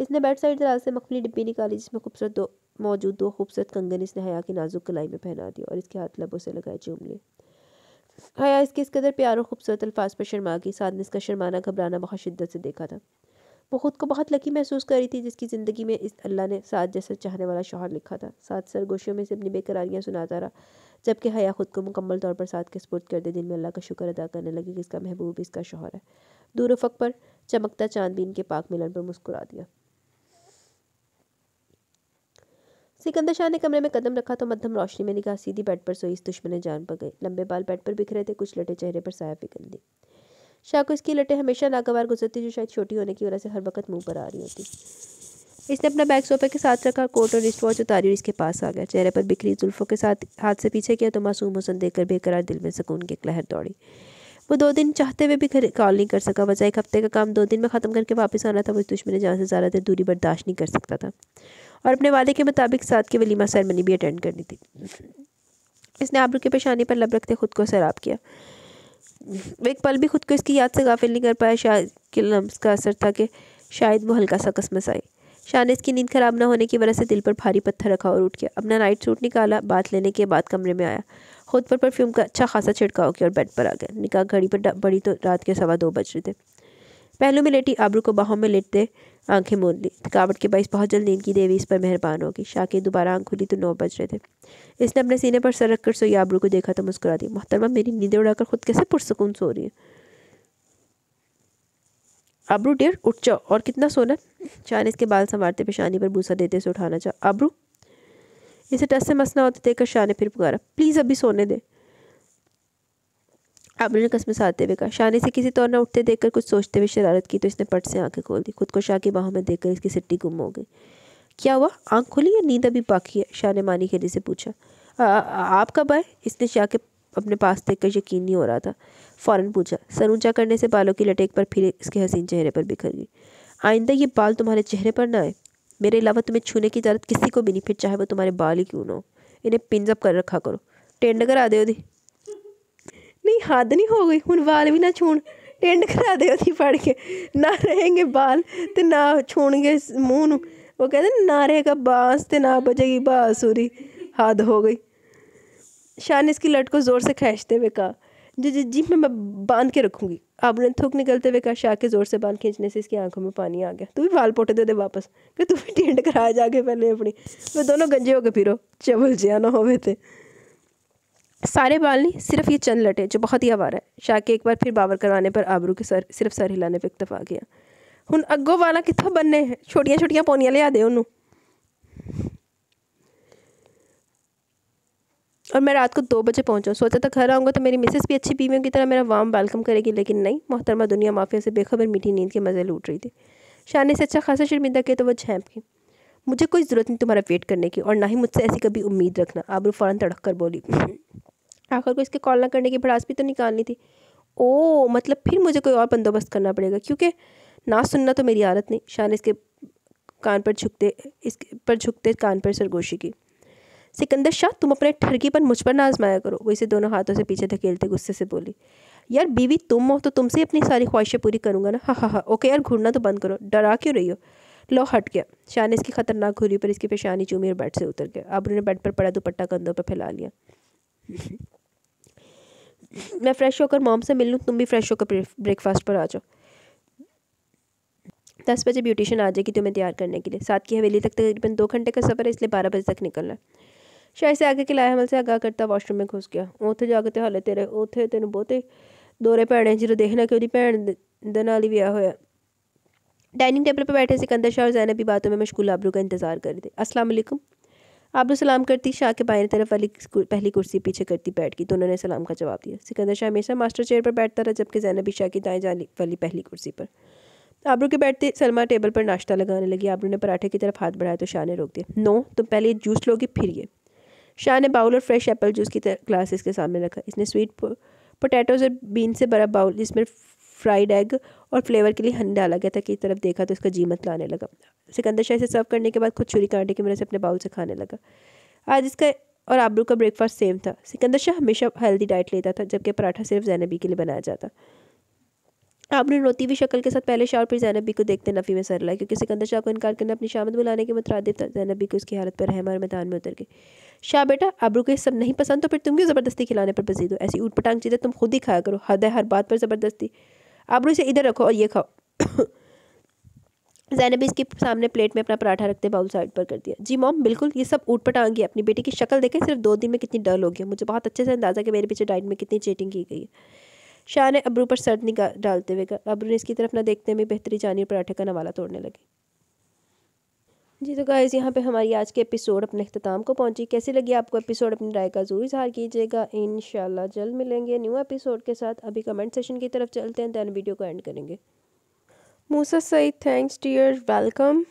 इसने बैट साइड दराज से मखनी डिब्बी निकाली जिसमें खूबसूरत दो मौजूद दो खूबसूरत कंगन इसने हया की नाजुक कलाई में पहना दिया और इसके हाथ लबों से लगाए चूम लिए हया इसके इस कदर प्यार और खूबसूरत अल्फाज पर शर्मा की साथ ने इसका शर्माना घबराना बहुत शिद्दत से देखा था वो खुद को बहुत लकी महसूस कर रही थी जिसकी ज़िंदगी में इस अल्लाह ने साथ जैसा चाहने वाला शोहर लिखा था साथ सरगोशियों में से अपनी बेकरारियाँ सुनाता रहा जबकि हया खुद को मुकम्मल तौर पर साथ के सपोर्ट करते दिन में अल्लाह का शुक्र अदा करने लगी कि इसका महबूब इसका शोहर है दूर फक पर चमकता चांद भी इनके पाक मिलन पर मुस्कुरा दिया सिकंदर शाह ने कमरे में कदम रखा तो मध्यम रोशनी में निकाह सीधी बेड पर सोई इस दुश्मन जान पर गई लंबे बाल बेड पर बिखरे थे कुछ लटे चेहरे पर साया फिकल दी शाह को इसकी लटे हमेशा नागवार गुजरती जो शायद छोटी होने की वजह से हर वक्त मुंह पर आ रही होती इसने अपना बैग सोफे के साथ रखा कोट और रिस्ट वॉच उतारी और इसके पास आ गया चेहरे पर बिखरी जुल्फों के साथ हाथ से पीछे किया तो मासूम हुसन देखकर बेकरार दिल में सुकून की एक लहर दौड़ी वो दो दिन चाहते हुए भी कॉल नहीं कर सका वजह एक हफ्ते का काम दो दिन में ख़त्म करके वापस आना था वो इस दुश्मन जहाँ से ज़्यादा देर दूरी बर्दाश्त नहीं कर सकता था और अपने वादे के मुताबिक साथ की वलीमा सेरेमनी भी अटेंड करनी थी इसने आबरू की पेशानी पर लब रखते खुद को सराब किया एक पल भी खुद को इसकी याद से गाफिल नहीं कर पाया शायद के लम्स का असर था कि शायद वो हल्का सा कसमस आई शाह ने इसकी नींद खराब ना होने की वजह से दिल पर भारी पत्थर रखा और उठ गया अपना नाइट सूट निकाला बात लेने के बाद कमरे में आया खुद पर परफ्यूम का अच्छा खासा छिड़काव किया और बेड पर आ गया निकाह घड़ी पर बड़ी तो रात के सवा दो बज रहे थे पहलू में लेटी आबरू को बाहों में लेटते आंखें मोड़ ली थकावट के बाईस बहुत जल्द नींद की देवी इस पर मेहरबान होगी शाके दोबारा आंख खुली तो नौ बज रहे थे इसने अपने सीने पर सर रख कर सोई आबरू को देखा तो मुस्कुरा दी मोहतरमा मेरी नींदें उड़ाकर खुद कैसे पुरसकून सो रही है आबरू डियर उठ जाओ और कितना सोना शान इसके बाल संवारते पेशानी पर भूसा देते से उठाना चाह आबरू इसे टस से मसना होते देखकर शाह ने फिर पुकारा प्लीज़ अभी सोने दे आमिर ने कसम साधते हुए कहा शाह से किसी तौर न उठते देखकर कुछ सोचते हुए शरारत की तो इसने पट से आंखें खोल दी खुद को शाह की बाहों में देखकर इसकी सिट्टी गुम हो गई क्या हुआ आंख खुली या नींद अभी बाकी है शाह ने मानी खेली से पूछा आप कब आए इसने शाह के अपने पास देख कर यकीन नहीं हो रहा था फ़ौरन पूछा सर ऊँचा करने से बालों की लटेक पर फिर इसके हसीन चेहरे पर बिखर गई आइंदा ये बाल तुम्हारे चेहरे पर ना आए मेरे अलावा तुम्हें छूने की इजाज़त किसी को भी नहीं फिर चाहे वो तुम्हारे बाल ही क्यों ना हो इन्हें पिंजअप कर रखा करो टेंड करा दे दी नहीं हद नहीं हो गई हूँ बाल भी ना छून ਟਿੰਡ करा ਦੇ ਉਹਦੀ के ना रहेंगे बाल तो ना ਨਾ गए मूँह वो कहते ना रहेगा बाँस ਬਾਂਸ ਤੇ ਨਾ ਬਜੇਗੀ हद हो गई शाह शान इसकी लट को ज़ोर से खींचते हुए कहा जी जी जी में मैं बांध के रखूँगी आपने ने थूक निकलते हुए कहा शाह के ज़ोर से बांध खींचने से इसकी आंखों में पानी आ गया तू भी बाल पोटे दे दे वापस कि तू भी टेंड करा जाके पहले अपनी वो दोनों गंजे गए फिरो चबल जिया ना होवे थे सारे बाली सिर्फ ये चंद लटे जो बहुत ही आवारा है शाह के एक बार फिर बावर करवाने पर आबरू के सर सिर्फ सर हिलाने पर इतफा गया हूँ अगो वाला कितों बनने हैं छोटिया छोटिया पौनिया लिया दे उन्होंने और मैं रात को दो बजे पहुंचा सोचा था घर आऊँगा तो मेरी मिसेस भी अच्छी बीवियों की तरह मेरा वाम वेलकम करेगी लेकिन नहीं मोहतरमा दुनिया माफिया से बेखबर मीठी नींद के मज़े लूट रही थी शाह ने से अच्छा खासा शर्मिंदा किया तो वो झेंप गई मुझे कोई ज़रूरत नहीं तुम्हारा वेट करने की और ना ही मुझसे ऐसी कभी उम्मीद रखना आबरू फ़ौरन तड़क कर बोली हम्म, आखिर हाँ, को इसके कॉल ना करने की भड़ास भी तो निकालनी थी ओ मतलब फिर मुझे कोई और बंदोबस्त करना पड़ेगा क्योंकि ना सुनना तो मेरी आदत नहीं शान इसके कान पर झुकते इसके पर झुकते कान पर सरगोशी की सिकंदर शाह तुम अपने ठरकी पर मुझ पर ना आजमाया करो वो इसे दोनों हाथों से पीछे धकेलते गुस्से से बोली यार बीवी तुम हो तो तुमसे अपनी सारी ख्वाहिशें पूरी करूँगा ना हाँ हाँ हाँ ओके यार घूरना तो बंद करो डरा क्यों रही हो लो हट गया शाह ने इसकी खतरनाक घुरी पर इसकी पेशानी चूमी और बेड से उतर गया अब उन्होंने बेड पर पड़ा दुपट्टा कंधों पर फैला लिया मैं फ़्रेश होकर मॉम से मिल लूँ तुम भी फ्रेश होकर ब्रेकफास्ट पर आ जाओ दस बजे ब्यूटिशन आ जाएगी तुम्हें तैयार करने के लिए साथ की हवेली तक तकरीबन दो घंटे का सफ़र है इसलिए बारह बजे तक निकलना है शायद से आगे के लाए हमल से आगा करता वाशरूम में घुस गया उतें जाकर तो हाले तेरे ਤੇਰੇ तेन बहुते दौरे भैने जो देखना कि ਕਿ ਉਹਦੀ ਭੈਣ ਦੇ ਨਾਲ डाइनिंग टेबल पर बैठे सिकंदर शाह और जैन भी बातों में मशगूल आबरू का इंतजार कर रहे थे अस्सलाम आपने सलाम करती शाह के बाएं तरफ वाली पहली कुर्सी पीछे करती बैठ गई तो दोनों ने सलाम का जवाब दिया सिकंदर शाह हमेशा मास्टर चेयर पर बैठता रहा जबकि जैनबी शाह की दाएँ जाली वाली पहली कुर्सी पर आबरू के बैठते सलमा टेबल पर नाश्ता लगाने लगी आबरू ने पराठे की तरफ हाथ बढ़ाया तो शाह ने रोक दिया नो तुम पहले ये जूस लोगे फिर ये शाह ने बाउल और फ्रेश एप्पल जूस की ग्लासेस के सामने रखा इसने स्वीट पोटैटोज और बीन से बड़ा बाउल जिसमें फ्राइड एग और फ्लेवर के लिए हनी डाला गया था कि इस तरफ देखा तो इसका जी मत लाने लगा सिकंदर शाह इसे सर्व करने के बाद खुद छुरी कांटे की मदद से अपने बाउल से खाने लगा आज इसका और आबरू का ब्रेकफास्ट सेम था सिकंदर शाह हमेशा हेल्दी डाइट लेता था जबकि पराठा सिर्फ जैनबी के लिए बनाया जाता आबरू रोती हुई शक्ल के साथ पहले शाह और फिर जैनबी को देखते नफ़ी में सर लाए क्योंकि सिकंदर शाह को इनकार करना अपनी शामद बुलाने के मुतरदब था जैनबी को उसकी हालत पर रहम और मैदान में उतर के शाह बेटा आबरू को ये सब नहीं पसंद तो फिर तुम क्यों ज़बरदस्ती खिलाने पर पसीद हो ऐसी ऊट पटांग चीज़ें तुम खुद ही खाया करो हद है हर बात पर ज़बरदस्ती आबरू इसे इधर रखो और ये खाओ जैनबी [coughs] इसके सामने प्लेट में अपना पराठा रखते बाउल साइड पर कर दिया जी मॉम बिल्कुल ये सब ऊट पटांग है अपनी बेटी की शक्ल देखें सिर्फ दो दिन में कितनी डल होगी मुझे बहुत अच्छे से अंदाज़ा कि मेरे पीछे डाइट में कितनी चीटिंग की गई है शाह ने अबरू पर सर्द निकाल डालते हुए अबरू ने इसकी तरफ ना देखते हुए बेहतरी जानी पराठे का नवाला तोड़ने लगी जी तो गाइज़ यहाँ पे हमारी आज के एपिसोड अपने अख्ताम को पहुँची कैसी लगी आपको एपिसोड अपनी राय का ज़रूर इजहार कीजिएगा इन जल्द मिलेंगे न्यू एपिसोड के साथ अभी कमेंट सेशन की तरफ चलते हैं दैन वीडियो को एंड करेंगे Musa Saeed thanks dear welcome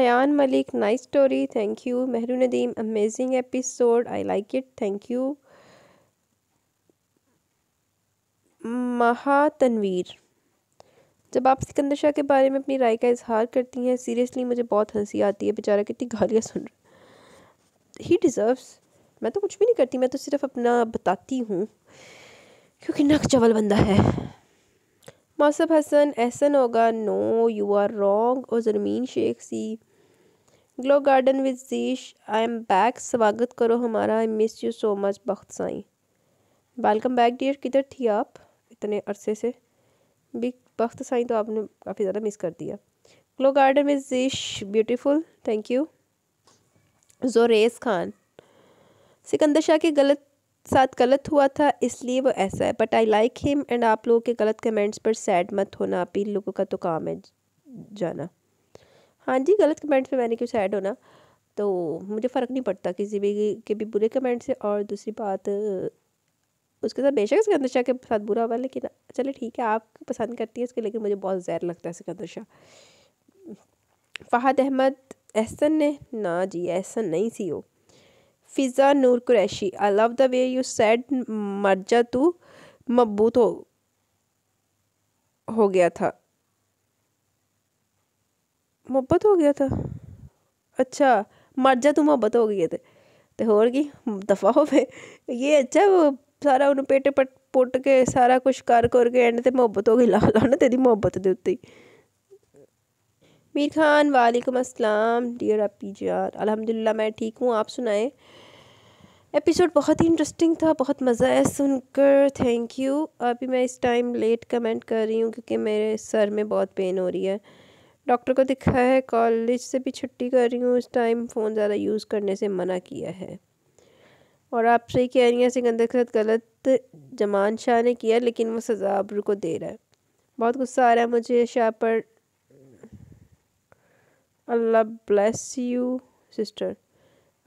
अन Malik nice story thank you Mehru Nadeem amazing episode I like it thank you Maha Tanveer जब आप सिकंदर शाह के बारे में अपनी राय का इजहार करती हैं सीरियसली मुझे बहुत हंसी आती है बेचारा कितनी गालियाँ सुन रहा ही डिज़र्व्स मैं तो कुछ भी नहीं करती मैं तो सिर्फ अपना बताती हूँ क्योंकि नक चवल बंदा है मौसब हसन एहसन होगा नो यू आर रॉन्ग और जरमीन शेख सी Glow Garden with Zeesh I am back स्वागत करो हमारा I miss you so much Bakht Sai welcome back dear किधर थी आप इतने अरसे से बिग बख्तसाई तो आपने काफ़ी ज़्यादा मिस कर दिया Glow Garden is Zeesh beautiful thank you Zoraiz Khan Sikandar Shah के गलत साथ गलत हुआ था इसलिए वो ऐसा है but I like him and आप लोगों के गलत कमेंट्स पर सैड मत होना आप इन लोगों का तो काम है जाना हाँ जी गलत कमेंट्स पे मैंने क्यों सैड होना तो मुझे फ़र्क नहीं पड़ता किसी भी के भी बुरे कमेंट से और दूसरी बात उसके साथ बेशक सिकंदर शाह के साथ बुरा हुआ लेकिन चलो ठीक है आप पसंद करती है इसके लेकिन मुझे बहुत जहर लगता है सिकंदर शाह फहद अहमद एहसन ने ना जी एहसन नहीं सी हो Fiza Noor Qureshi I love the way you said मर्जा तू मबूत हो हो गया था मोहब्बत हो गया था अच्छा मर जा तू मोहब्बत हो गई थे तो, तो होर की दफा हो पे ये अच्छा वो ਸਾਰਾ ਉਹਨੂੰ ਪੇਟ ਪਟ ਪੁੱਟ ਕੇ ਸਾਰਾ ਕੁਝ ਕਰ ਕਰਕੇ ਐਂਡ ਤੇ ਮੁਹੱਬਤ ਹੋ ਗਈ ना तेरी ਮੁਹੱਬਤ ਦੇ ਉੱਤੇ मीर खान वालेकुम अस्सलाम डियर पी जी आर अलहमदिल्ला मैं ठीक हूँ आप सुनाए एपिसोड बहुत ही इंटरेस्टिंग था बहुत मज़ा आया सुनकर थैंक यू अभी मैं इस टाइम लेट कमेंट कर रही हूँ क्योंकि मेरे सर में बहुत पेन हो रही है डॉक्टर को दिखा है कॉलेज से भी छुट्टी कर रही हूँ इस टाइम फ़ोन ज़्यादा यूज़ करने से मना किया है और आप सही कह रही हैं सिकंदर के साथ गलत जमान शाह ने किया लेकिन वो सज़ा आबरू को दे रहा है बहुत गुस्सा आ रहा है मुझे शाह पर अल्लाह ब्लेस यू सिस्टर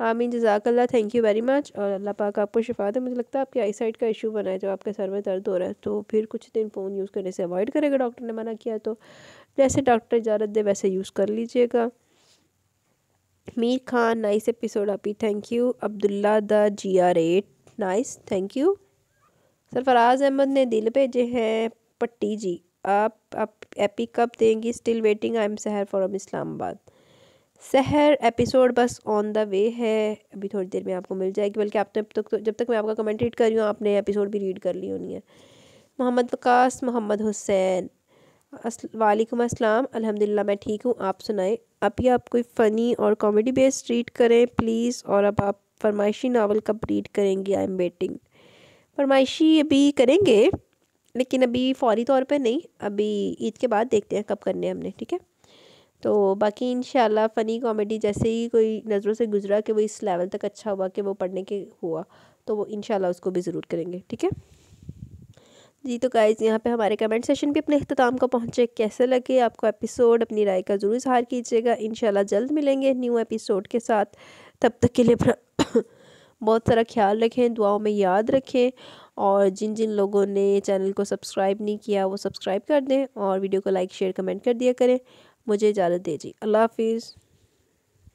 आमीन जजाकल्ला थैंक यू वेरी मच और अल्लाह पाक आपको शिफा दे मुझे लगता है आपकी आई साइड का इशू बना है जब आपके सर में दर्द हो रहा है तो फिर कुछ दिन फ़ोन यूज़ करने से अवॉइड करेगा डॉक्टर ने मना किया तो जैसे डॉक्टर इजाज़त दे वैसे यूज़ कर लीजिएगा Mir Khan nice episode Api thank you Abdullah the G R eight nice thank you Sarfaraz Ahmed ने दिल भेजे हैं पट्टी जी आप आप एपी कब देंगी still waiting I am Sehar from Islamabad Sehar episode बस ऑन द वे है अभी थोड़ी देर में आपको मिल जाएगी बल्कि आपने अब तक तो, जब तक मैं आपका कमेंट रीड कर रही हूँ आपने एपिसोड भी रीड कर ली होनी है मोहम्मद वकास मोहम्मद हुसैन वालेकुम अस्सलाम अल्हम्दुलिल्लाह मैं ठीक हूँ आप सुनाएं अभी आप कोई फ़नी और कॉमेडी बेस्ड रीड करें प्लीज़ और अब आप फरमाइशी नावल कब रीड करेंगी आई एम वेटिंग फरमाइशी अभी करेंगे लेकिन अभी फौरी तौर पे नहीं अभी ईद के बाद देखते हैं कब करने हमने ठीक है तो बाकी इन फ़नी कॉमेडी जैसे ही कोई नज़रों से गुजरा कि वो इस लेवल तक अच्छा हुआ कि वो पढ़ने के हुआ तो वो इन उसको भी ज़रूर करेंगे ठीक है जी तो गाइज़ यहाँ पे हमारे कमेंट सेशन भी अपने अख्ताम को पहुँचे कैसे लगे आपको एपिसोड अपनी राय का ज़रूर इजहार कीजिएगा इन जल्द मिलेंगे न्यू एपिसोड के साथ तब तक के लिए अपना [coughs] बहुत सारा ख्याल रखें दुआओं में याद रखें और जिन जिन लोगों ने चैनल को सब्सक्राइब नहीं किया वो सब्सक्राइब कर दें और वीडियो को लाइक शेयर कमेंट कर दिया करें मुझे इजाज़त दीजिए अल्लाह हाफिज़